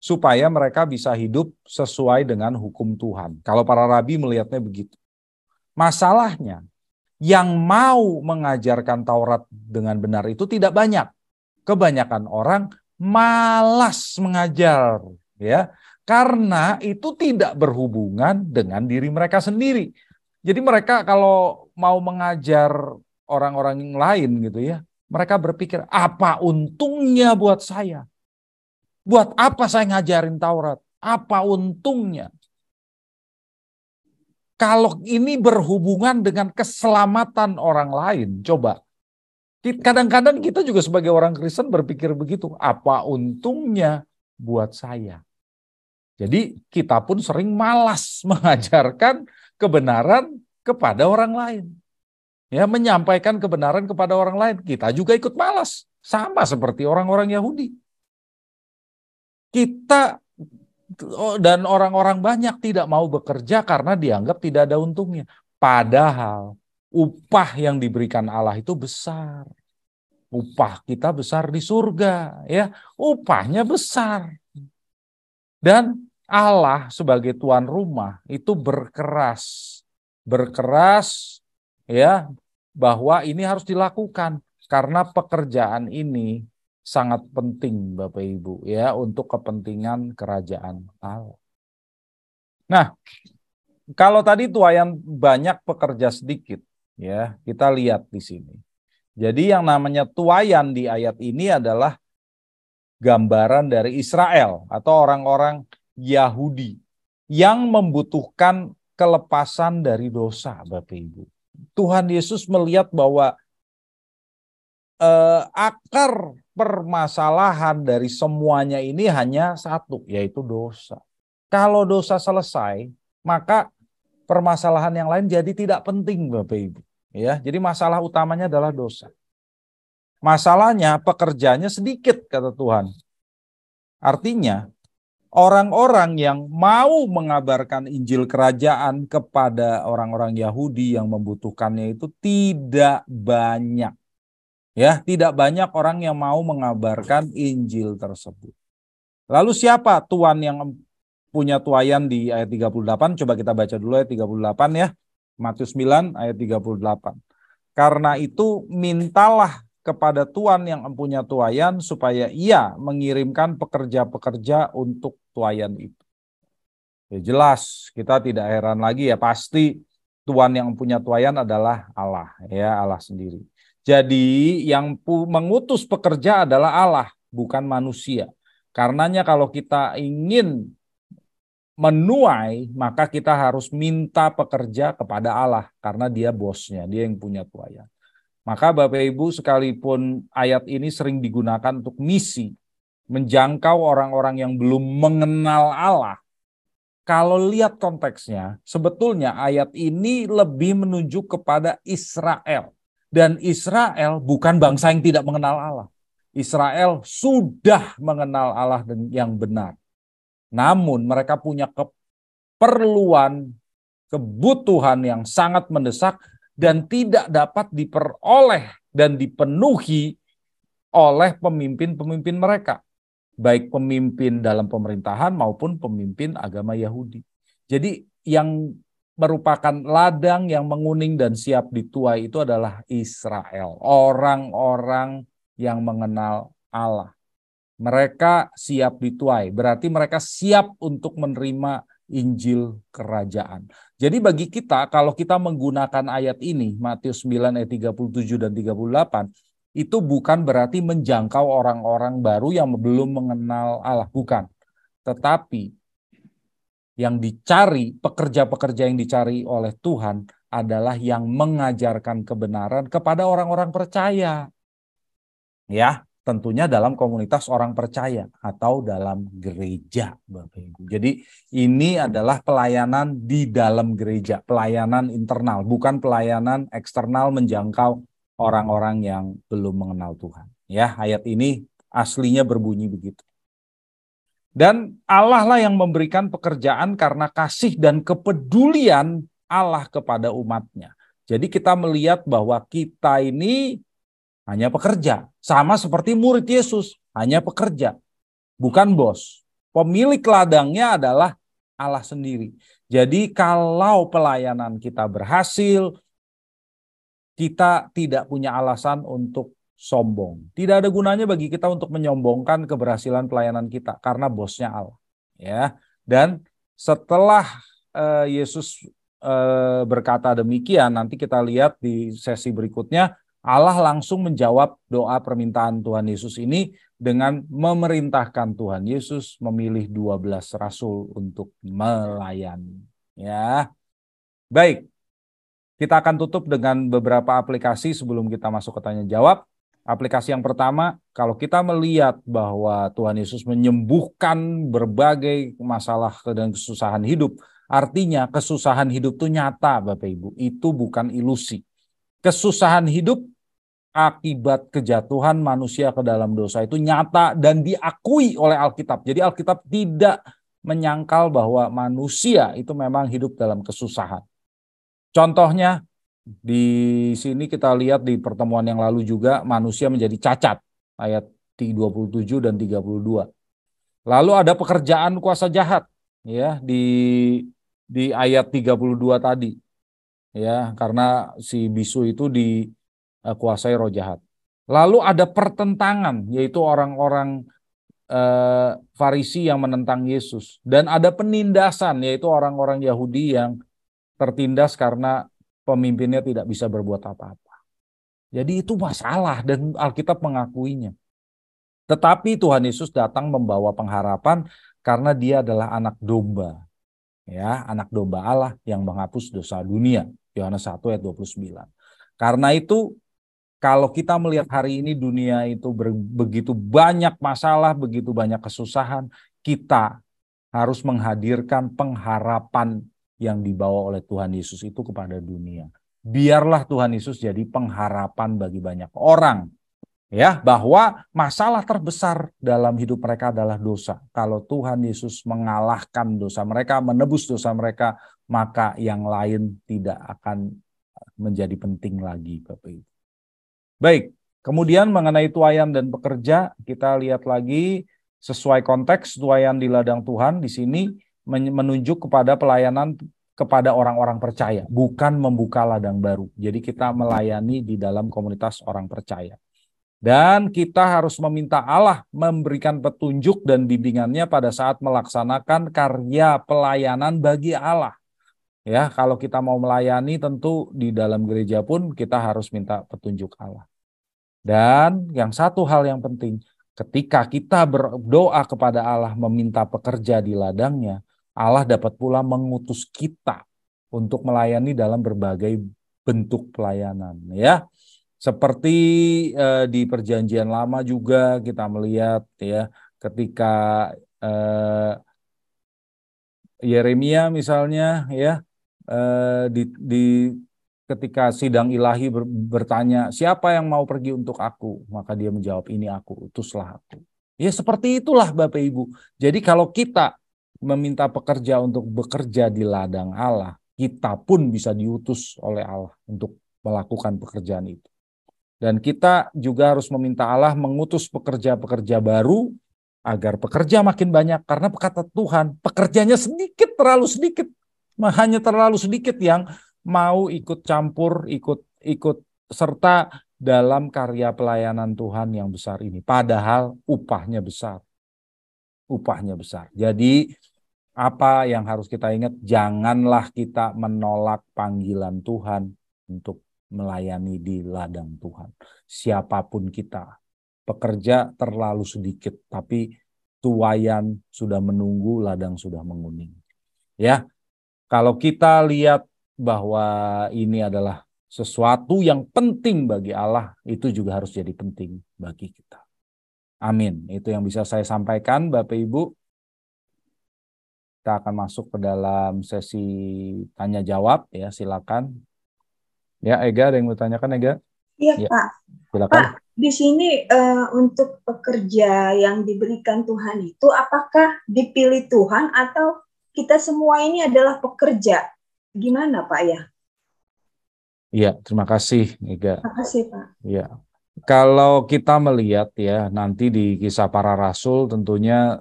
supaya mereka bisa hidup sesuai dengan hukum Tuhan. Kalau para rabi melihatnya begitu. Masalahnya yang mau mengajarkan Taurat dengan benar itu tidak banyak. Kebanyakan orang malas mengajar, ya. Karena itu tidak berhubungan dengan diri mereka sendiri. Jadi mereka kalau mau mengajar orang-orang lain gitu ya, mereka berpikir apa untungnya buat saya? Buat apa saya ngajarin Taurat? Apa untungnya? Kalau ini berhubungan dengan keselamatan orang lain, coba Kadang-kadang kita juga sebagai orang Kristen berpikir begitu, apa untungnya buat saya? Jadi kita pun sering malas mengajarkan kebenaran kepada orang lain. Ya, menyampaikan kebenaran kepada orang lain, kita juga ikut malas, sama seperti orang-orang Yahudi. Kita oh, dan orang-orang banyak tidak mau bekerja karena dianggap tidak ada untungnya. Padahal upah yang diberikan Allah itu besar. Upah kita besar di surga, ya. Upahnya besar. Dan Allah sebagai tuan rumah itu berkeras, berkeras ya bahwa ini harus dilakukan karena pekerjaan ini sangat penting Bapak Ibu ya untuk kepentingan kerajaan Allah. Nah, kalau tadi tuayan banyak pekerja sedikit ya, kita lihat di sini. Jadi yang namanya tuayan di ayat ini adalah gambaran dari Israel atau orang-orang Yahudi yang membutuhkan kelepasan dari dosa, Bapak Ibu. Tuhan Yesus melihat bahwa eh, akar permasalahan dari semuanya ini hanya satu, yaitu dosa. Kalau dosa selesai, maka permasalahan yang lain jadi tidak penting, Bapak Ibu. Ya, jadi masalah utamanya adalah dosa. Masalahnya pekerjanya sedikit kata Tuhan. Artinya orang-orang yang mau mengabarkan Injil kerajaan kepada orang-orang Yahudi yang membutuhkannya itu tidak banyak. Ya, tidak banyak orang yang mau mengabarkan Injil tersebut. Lalu siapa tuan yang punya tuayan di ayat 38? Coba kita baca dulu ayat 38 ya. Matius 9 ayat 38. Karena itu mintalah kepada tuan yang empunya tuayan supaya ia mengirimkan pekerja-pekerja untuk tuayan itu. Ya jelas, kita tidak heran lagi ya pasti tuan yang empunya tuayan adalah Allah, ya Allah sendiri. Jadi yang mengutus pekerja adalah Allah, bukan manusia. Karenanya kalau kita ingin menuai, maka kita harus minta pekerja kepada Allah karena dia bosnya, dia yang punya tuayan. Maka Bapak Ibu sekalipun ayat ini sering digunakan untuk misi, menjangkau orang-orang yang belum mengenal Allah, kalau lihat konteksnya, sebetulnya ayat ini lebih menunjuk kepada Israel. Dan Israel bukan bangsa yang tidak mengenal Allah. Israel sudah mengenal Allah yang benar. Namun mereka punya keperluan, kebutuhan yang sangat mendesak dan tidak dapat diperoleh dan dipenuhi oleh pemimpin-pemimpin mereka, baik pemimpin dalam pemerintahan maupun pemimpin agama Yahudi. Jadi yang merupakan ladang yang menguning dan siap dituai itu adalah Israel, orang-orang yang mengenal Allah. Mereka siap dituai, berarti mereka siap untuk menerima Injil kerajaan. Jadi bagi kita kalau kita menggunakan ayat ini Matius 9 ayat 37 dan 38 itu bukan berarti menjangkau orang-orang baru yang belum mengenal Allah, bukan. Tetapi yang dicari, pekerja-pekerja yang dicari oleh Tuhan adalah yang mengajarkan kebenaran kepada orang-orang percaya. Ya tentunya dalam komunitas orang percaya atau dalam gereja Bapak Ibu. Jadi ini adalah pelayanan di dalam gereja, pelayanan internal, bukan pelayanan eksternal menjangkau orang-orang yang belum mengenal Tuhan. Ya, ayat ini aslinya berbunyi begitu. Dan Allah lah yang memberikan pekerjaan karena kasih dan kepedulian Allah kepada umatnya. Jadi kita melihat bahwa kita ini hanya pekerja. Sama seperti murid Yesus, hanya pekerja, bukan bos. Pemilik ladangnya adalah Allah sendiri. Jadi kalau pelayanan kita berhasil, kita tidak punya alasan untuk sombong. Tidak ada gunanya bagi kita untuk menyombongkan keberhasilan pelayanan kita karena bosnya Allah, ya. Dan setelah uh, Yesus uh, berkata demikian, nanti kita lihat di sesi berikutnya Allah langsung menjawab doa permintaan Tuhan Yesus ini dengan memerintahkan Tuhan Yesus memilih 12 rasul untuk melayani. Ya. Baik. Kita akan tutup dengan beberapa aplikasi sebelum kita masuk ke tanya jawab. Aplikasi yang pertama, kalau kita melihat bahwa Tuhan Yesus menyembuhkan berbagai masalah dan kesusahan hidup, artinya kesusahan hidup itu nyata Bapak Ibu, itu bukan ilusi. Kesusahan hidup akibat kejatuhan manusia ke dalam dosa itu nyata dan diakui oleh Alkitab. Jadi Alkitab tidak menyangkal bahwa manusia itu memang hidup dalam kesusahan. Contohnya di sini kita lihat di pertemuan yang lalu juga manusia menjadi cacat ayat 27 dan 32. Lalu ada pekerjaan kuasa jahat ya di di ayat 32 tadi. Ya, karena si bisu itu di Eh, kuasai roh jahat. Lalu ada pertentangan, yaitu orang-orang eh, Farisi yang menentang Yesus, dan ada penindasan, yaitu orang-orang Yahudi yang tertindas karena pemimpinnya tidak bisa berbuat apa-apa. Jadi, itu masalah, dan Alkitab mengakuinya. Tetapi Tuhan Yesus datang membawa pengharapan karena Dia adalah Anak Domba, ya, Anak Domba Allah yang menghapus dosa dunia. Yohanes 1 ayat 29. Karena itu kalau kita melihat hari ini dunia itu begitu banyak masalah, begitu banyak kesusahan, kita harus menghadirkan pengharapan yang dibawa oleh Tuhan Yesus itu kepada dunia. Biarlah Tuhan Yesus jadi pengharapan bagi banyak orang. Ya, bahwa masalah terbesar dalam hidup mereka adalah dosa. Kalau Tuhan Yesus mengalahkan dosa mereka, menebus dosa mereka, maka yang lain tidak akan menjadi penting lagi, Bapak Ibu. Baik, kemudian mengenai tuayan dan pekerja, kita lihat lagi sesuai konteks tuayan di ladang Tuhan di sini menunjuk kepada pelayanan kepada orang-orang percaya, bukan membuka ladang baru. Jadi kita melayani di dalam komunitas orang percaya. Dan kita harus meminta Allah memberikan petunjuk dan bimbingannya pada saat melaksanakan karya pelayanan bagi Allah. Ya, kalau kita mau melayani tentu di dalam gereja pun kita harus minta petunjuk Allah. Dan yang satu hal yang penting, ketika kita berdoa kepada Allah meminta pekerja di ladangnya, Allah dapat pula mengutus kita untuk melayani dalam berbagai bentuk pelayanan ya. Seperti eh, di perjanjian lama juga kita melihat ya ketika eh, Yeremia misalnya ya Eh, di, di ketika sidang ilahi ber, bertanya, "Siapa yang mau pergi untuk aku?" Maka dia menjawab, "Ini aku, utuslah aku." Ya seperti itulah Bapak Ibu. Jadi kalau kita meminta pekerja untuk bekerja di ladang Allah, kita pun bisa diutus oleh Allah untuk melakukan pekerjaan itu. Dan kita juga harus meminta Allah mengutus pekerja-pekerja baru agar pekerja makin banyak karena kata Tuhan, pekerjanya sedikit terlalu sedikit hanya terlalu sedikit yang mau ikut campur, ikut ikut serta dalam karya pelayanan Tuhan yang besar ini. Padahal upahnya besar. Upahnya besar. Jadi apa yang harus kita ingat? Janganlah kita menolak panggilan Tuhan untuk melayani di ladang Tuhan. Siapapun kita, pekerja terlalu sedikit, tapi tuayan sudah menunggu, ladang sudah menguning. Ya, kalau kita lihat bahwa ini adalah sesuatu yang penting bagi Allah, itu juga harus jadi penting bagi kita. Amin. Itu yang bisa saya sampaikan, Bapak Ibu. Kita akan masuk ke dalam sesi tanya jawab ya, silakan. Ya, Ega ada yang mau tanyakan Ega? Iya, ya. Pak. Silakan. Pak, di sini uh, untuk pekerja yang diberikan Tuhan itu apakah dipilih Tuhan atau kita semua ini adalah pekerja. Gimana Pak ya? Iya, terima kasih Niga. Terima kasih Pak. Iya. Kalau kita melihat ya nanti di kisah para rasul tentunya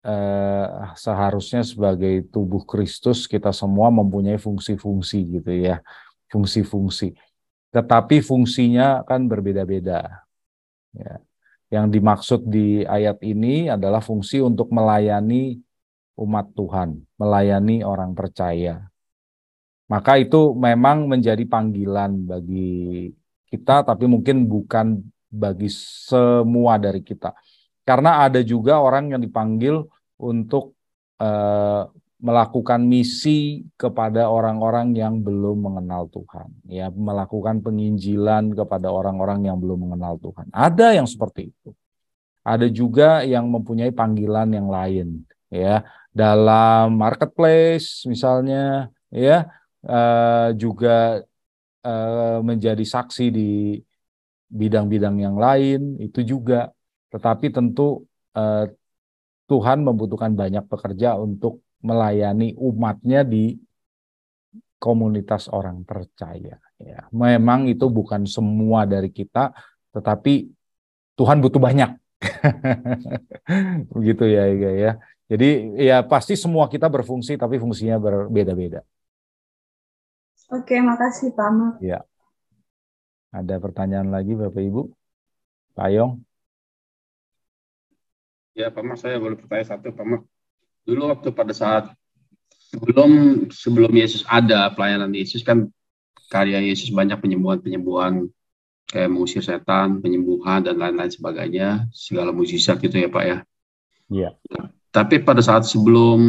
eh, seharusnya sebagai tubuh Kristus kita semua mempunyai fungsi-fungsi gitu ya, fungsi-fungsi. Tetapi fungsinya kan berbeda-beda. Ya. Yang dimaksud di ayat ini adalah fungsi untuk melayani umat Tuhan, melayani orang percaya. Maka itu memang menjadi panggilan bagi kita, tapi mungkin bukan bagi semua dari kita. Karena ada juga orang yang dipanggil untuk eh, melakukan misi kepada orang-orang yang belum mengenal Tuhan, ya melakukan penginjilan kepada orang-orang yang belum mengenal Tuhan. Ada yang seperti itu. Ada juga yang mempunyai panggilan yang lain, ya dalam marketplace misalnya ya uh, juga uh, menjadi saksi di bidang-bidang yang lain itu juga tetapi tentu uh, Tuhan membutuhkan banyak pekerja untuk melayani umatnya di komunitas orang percaya ya memang itu bukan semua dari kita tetapi Tuhan butuh banyak begitu ya ya jadi ya pasti semua kita berfungsi tapi fungsinya berbeda-beda. Oke, makasih Pak Mak. Ya. Ada pertanyaan lagi Bapak Ibu? Pak Yong? Ya Pak Mak. saya boleh bertanya satu Pak Mak. Dulu waktu pada saat sebelum sebelum Yesus ada pelayanan Yesus kan karya Yesus banyak penyembuhan-penyembuhan kayak mengusir setan, penyembuhan dan lain-lain sebagainya, segala mujizat gitu ya Pak ya. Iya. Nah, tapi pada saat sebelum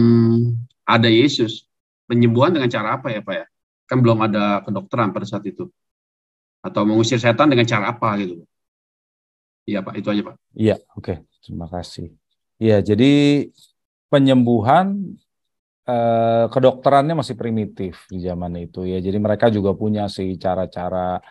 ada Yesus, penyembuhan dengan cara apa ya Pak ya? Kan belum ada kedokteran pada saat itu. Atau mengusir setan dengan cara apa gitu. Iya Pak, itu aja Pak. Iya, oke. Okay. Terima kasih. Iya, jadi penyembuhan eh, kedokterannya masih primitif di zaman itu ya. Jadi mereka juga punya sih cara-cara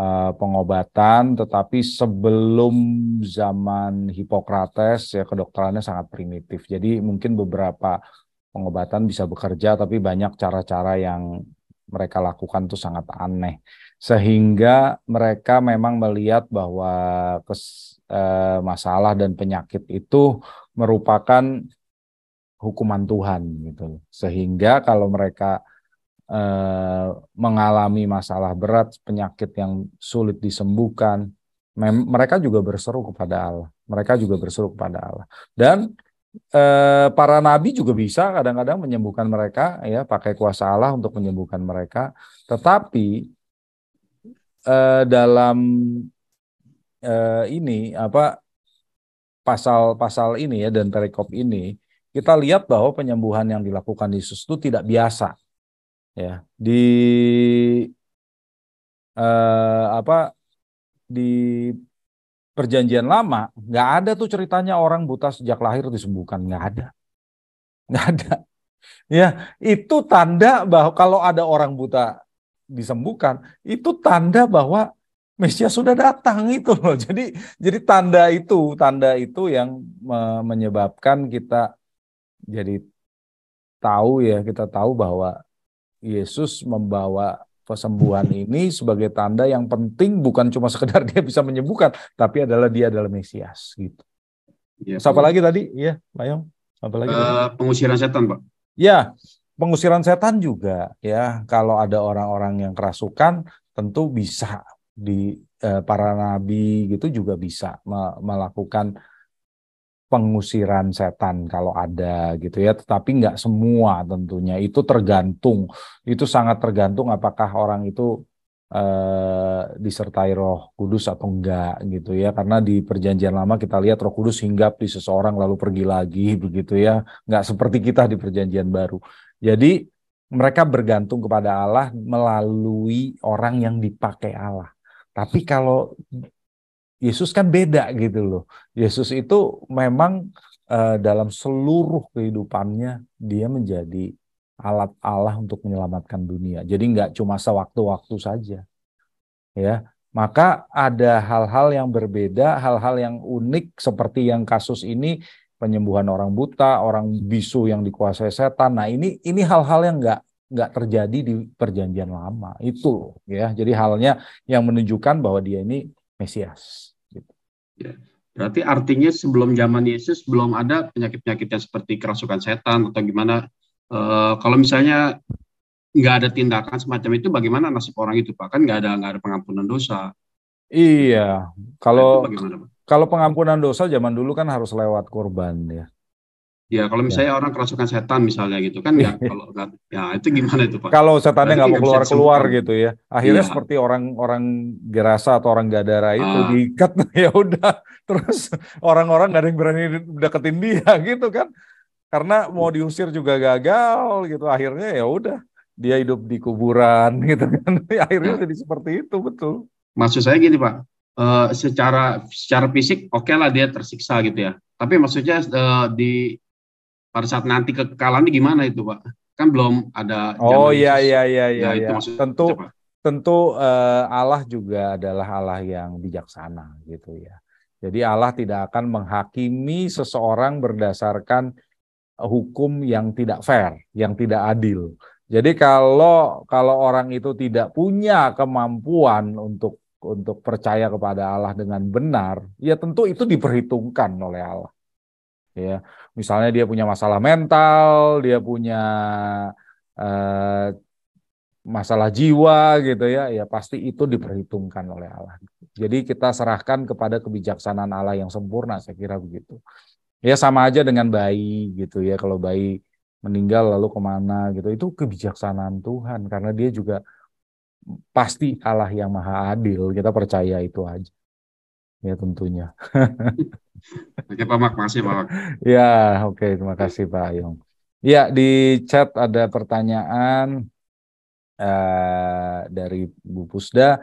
Eh, pengobatan, tetapi sebelum zaman Hipokrates ya kedokterannya sangat primitif. Jadi mungkin beberapa pengobatan bisa bekerja, tapi banyak cara-cara yang mereka lakukan itu sangat aneh. Sehingga mereka memang melihat bahwa kes, eh, masalah dan penyakit itu merupakan hukuman Tuhan gitu. Sehingga kalau mereka Eh, mengalami masalah berat, penyakit yang sulit disembuhkan, mem mereka juga berseru kepada Allah. Mereka juga berseru kepada Allah. Dan eh, para nabi juga bisa kadang-kadang menyembuhkan mereka, ya pakai kuasa Allah untuk menyembuhkan mereka. Tetapi eh, dalam eh, ini apa pasal-pasal ini ya dan perikop ini kita lihat bahwa penyembuhan yang dilakukan Yesus itu tidak biasa ya di uh, apa di perjanjian lama nggak ada tuh ceritanya orang buta sejak lahir disembuhkan nggak ada nggak ada ya itu tanda bahwa kalau ada orang buta disembuhkan itu tanda bahwa Mesias sudah datang itu loh. Jadi jadi tanda itu, tanda itu yang me menyebabkan kita jadi tahu ya, kita tahu bahwa Yesus membawa kesembuhan ini sebagai tanda yang penting bukan cuma sekedar dia bisa menyembuhkan, tapi adalah dia adalah Mesias gitu. Ya, Siapa lagi tadi? Iya, Layong. Apa lagi? Uh, eh, pengusiran setan, Pak. Ya, pengusiran setan juga ya. Kalau ada orang-orang yang kerasukan, tentu bisa di uh, para nabi gitu juga bisa melakukan pengusiran setan kalau ada gitu ya, tetapi nggak semua tentunya. Itu tergantung, itu sangat tergantung apakah orang itu eh, disertai Roh Kudus atau enggak gitu ya. Karena di Perjanjian Lama kita lihat Roh Kudus hinggap di seseorang lalu pergi lagi begitu ya, nggak seperti kita di Perjanjian Baru. Jadi mereka bergantung kepada Allah melalui orang yang dipakai Allah. Tapi kalau Yesus kan beda gitu loh. Yesus itu memang uh, dalam seluruh kehidupannya dia menjadi alat Allah untuk menyelamatkan dunia. Jadi nggak cuma sewaktu-waktu saja. Ya, maka ada hal-hal yang berbeda, hal-hal yang unik seperti yang kasus ini penyembuhan orang buta, orang bisu yang dikuasai setan. Nah, ini ini hal-hal yang nggak nggak terjadi di perjanjian lama itu ya jadi halnya yang menunjukkan bahwa dia ini Mesias Ya. Berarti artinya sebelum zaman Yesus belum ada penyakit-penyakit seperti kerasukan setan atau gimana. E, kalau misalnya nggak ada tindakan semacam itu, bagaimana nasib orang itu Pak? Kan nggak ada nggak ada pengampunan dosa. Iya, nah, kalau kalau pengampunan dosa zaman dulu kan harus lewat korban ya. Ya kalau misalnya ya. orang kerasukan setan misalnya gitu kan ya kalau ya itu gimana itu pak? Kalau setannya nggak mau keluar keluar gitu ya, akhirnya ya. seperti orang-orang gerasa atau orang gadara itu ah. diikat ya udah terus orang-orang gak ada yang berani deketin dia gitu kan? Karena mau iya. diusir juga gagal gitu, akhirnya ya udah dia hidup di kuburan gitu kan? Ya, akhirnya jadi seperti itu betul. Maksud saya gini pak, uh, secara secara fisik oke okay lah dia tersiksa gitu ya, tapi maksudnya uh, di pada saat nanti ini gimana itu pak kan belum ada oh iya, iya iya iya nah, iya ya. tentu apa? tentu uh, Allah juga adalah Allah yang bijaksana gitu ya jadi Allah tidak akan menghakimi seseorang berdasarkan hukum yang tidak fair yang tidak adil jadi kalau kalau orang itu tidak punya kemampuan untuk untuk percaya kepada Allah dengan benar, ya tentu itu diperhitungkan oleh Allah ya misalnya dia punya masalah mental dia punya uh, masalah jiwa gitu ya ya pasti itu diperhitungkan oleh Allah jadi kita serahkan kepada kebijaksanaan Allah yang sempurna saya kira begitu ya sama aja dengan bayi gitu ya kalau bayi meninggal lalu kemana gitu itu kebijaksanaan Tuhan karena dia juga pasti Allah yang maha adil kita percaya itu aja ya tentunya. oke Pak Mak, makasih Pak Ya, oke okay, terima kasih Pak Ayong. Ya, di chat ada pertanyaan uh, dari Bu Pusda.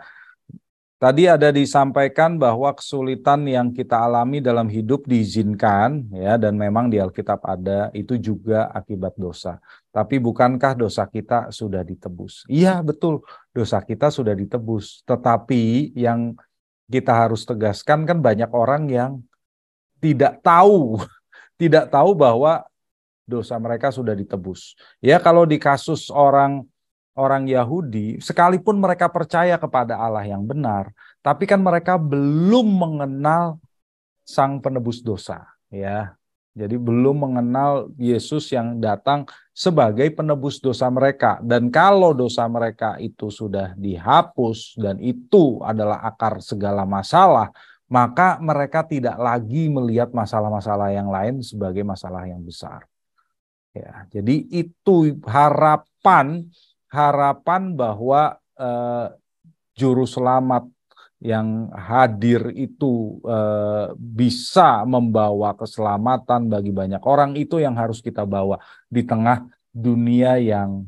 Tadi ada disampaikan bahwa kesulitan yang kita alami dalam hidup diizinkan ya dan memang di Alkitab ada itu juga akibat dosa. Tapi bukankah dosa kita sudah ditebus? Iya, betul. Dosa kita sudah ditebus, tetapi yang kita harus tegaskan kan banyak orang yang tidak tahu, tidak tahu bahwa dosa mereka sudah ditebus. Ya kalau di kasus orang orang Yahudi, sekalipun mereka percaya kepada Allah yang benar, tapi kan mereka belum mengenal sang penebus dosa, ya. Jadi belum mengenal Yesus yang datang sebagai penebus dosa mereka. Dan kalau dosa mereka itu sudah dihapus dan itu adalah akar segala masalah, maka mereka tidak lagi melihat masalah-masalah yang lain sebagai masalah yang besar. Ya, jadi itu harapan harapan bahwa eh, juru selamat yang hadir itu e, bisa membawa keselamatan bagi banyak orang itu yang harus kita bawa di tengah dunia yang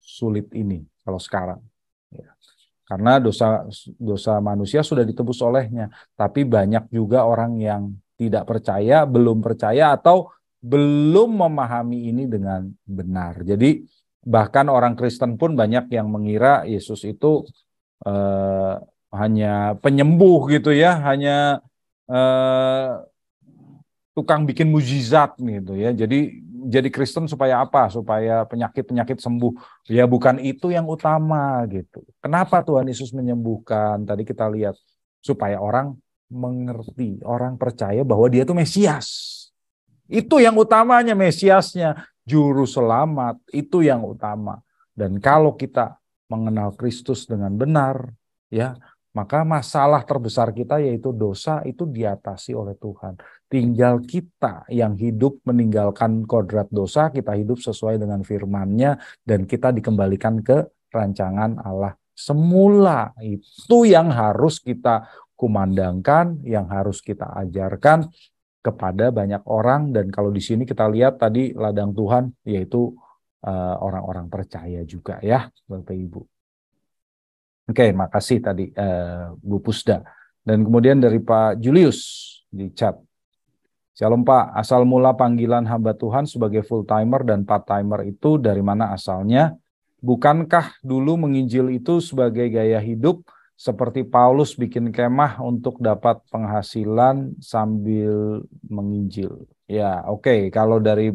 sulit ini kalau sekarang ya. karena dosa dosa manusia sudah ditebus olehnya tapi banyak juga orang yang tidak percaya belum percaya atau belum memahami ini dengan benar jadi bahkan orang Kristen pun banyak yang mengira Yesus itu e, hanya penyembuh gitu ya, hanya eh, tukang bikin mujizat gitu ya. Jadi jadi Kristen supaya apa? Supaya penyakit-penyakit sembuh. Ya bukan itu yang utama gitu. Kenapa Tuhan Yesus menyembuhkan? Tadi kita lihat supaya orang mengerti, orang percaya bahwa dia itu Mesias. Itu yang utamanya Mesiasnya, juru selamat, itu yang utama. Dan kalau kita mengenal Kristus dengan benar, ya, maka masalah terbesar kita yaitu dosa itu diatasi oleh Tuhan. Tinggal kita yang hidup meninggalkan kodrat dosa, kita hidup sesuai dengan firman-Nya dan kita dikembalikan ke rancangan Allah semula. Itu yang harus kita kumandangkan, yang harus kita ajarkan kepada banyak orang dan kalau di sini kita lihat tadi ladang Tuhan yaitu eh, orang-orang uh, percaya juga ya Bapak Ibu. Oke, okay, makasih tadi uh, Bu Pusda. Dan kemudian dari Pak Julius di chat. Shalom Pak, asal mula panggilan hamba Tuhan sebagai full timer dan part timer itu dari mana asalnya? Bukankah dulu menginjil itu sebagai gaya hidup seperti Paulus bikin kemah untuk dapat penghasilan sambil menginjil? Ya, oke. Okay. Kalau dari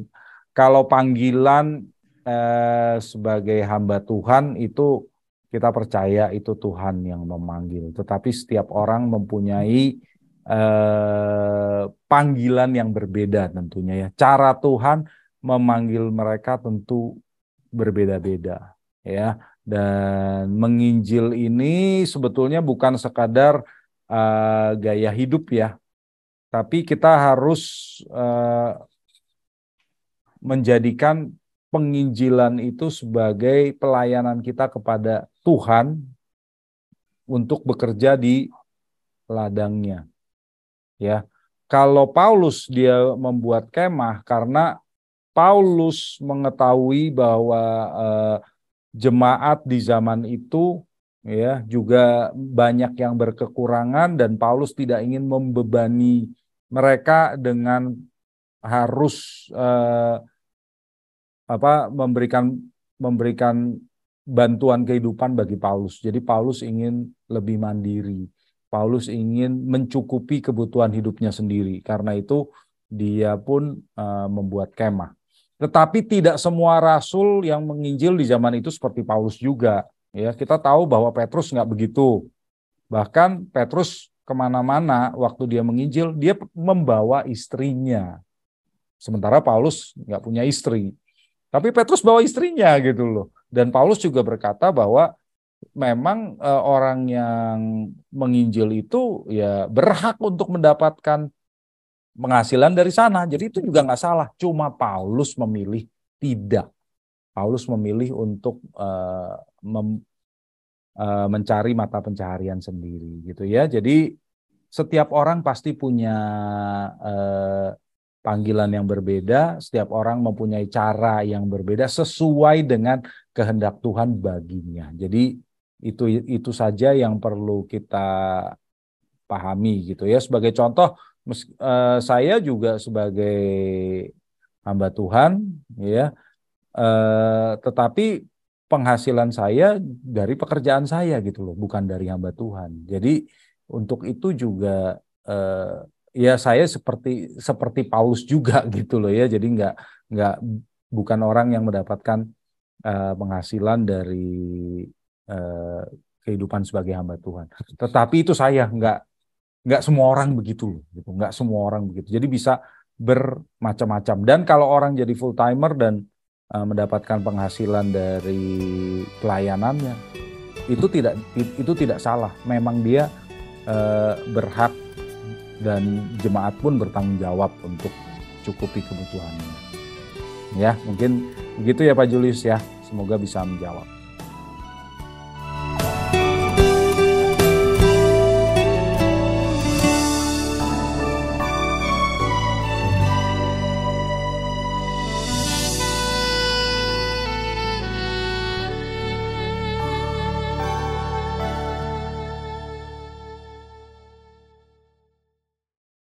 kalau panggilan eh, sebagai hamba Tuhan itu kita percaya itu Tuhan yang memanggil. Tetapi setiap orang mempunyai eh, panggilan yang berbeda tentunya ya. Cara Tuhan memanggil mereka tentu berbeda-beda ya. Dan menginjil ini sebetulnya bukan sekadar eh, gaya hidup ya, tapi kita harus eh, menjadikan penginjilan itu sebagai pelayanan kita kepada Tuhan untuk bekerja di ladangnya. Ya. Kalau Paulus dia membuat kemah karena Paulus mengetahui bahwa eh, jemaat di zaman itu ya juga banyak yang berkekurangan dan Paulus tidak ingin membebani mereka dengan harus eh, apa memberikan memberikan bantuan kehidupan bagi Paulus. Jadi Paulus ingin lebih mandiri. Paulus ingin mencukupi kebutuhan hidupnya sendiri. Karena itu dia pun uh, membuat kemah. Tetapi tidak semua rasul yang menginjil di zaman itu seperti Paulus juga. Ya, kita tahu bahwa Petrus nggak begitu. Bahkan Petrus kemana-mana waktu dia menginjil, dia membawa istrinya. Sementara Paulus nggak punya istri. Tapi Petrus bawa istrinya gitu loh. Dan Paulus juga berkata bahwa memang uh, orang yang menginjil itu ya berhak untuk mendapatkan penghasilan dari sana. Jadi itu juga nggak salah. Cuma Paulus memilih tidak. Paulus memilih untuk uh, mem, eh, mencari mata pencaharian sendiri gitu ya. Jadi setiap orang pasti punya panggilan yang berbeda, setiap orang mempunyai cara yang berbeda sesuai dengan kehendak Tuhan baginya. Jadi itu itu saja yang perlu kita pahami gitu ya. Sebagai contoh eh, saya juga sebagai hamba Tuhan ya eh, tetapi penghasilan saya dari pekerjaan saya gitu loh, bukan dari hamba Tuhan. Jadi untuk itu juga eh, ya saya seperti seperti Paulus juga gitu loh ya jadi nggak nggak bukan orang yang mendapatkan uh, penghasilan dari uh, kehidupan sebagai hamba Tuhan tetapi itu saya nggak nggak semua orang begitu loh gitu nggak semua orang begitu jadi bisa bermacam-macam dan kalau orang jadi full timer dan uh, mendapatkan penghasilan dari pelayanannya itu tidak itu tidak salah memang dia uh, berhak dan jemaat pun bertanggung jawab untuk cukupi kebutuhannya. Ya, mungkin begitu ya Pak Julius ya. Semoga bisa menjawab.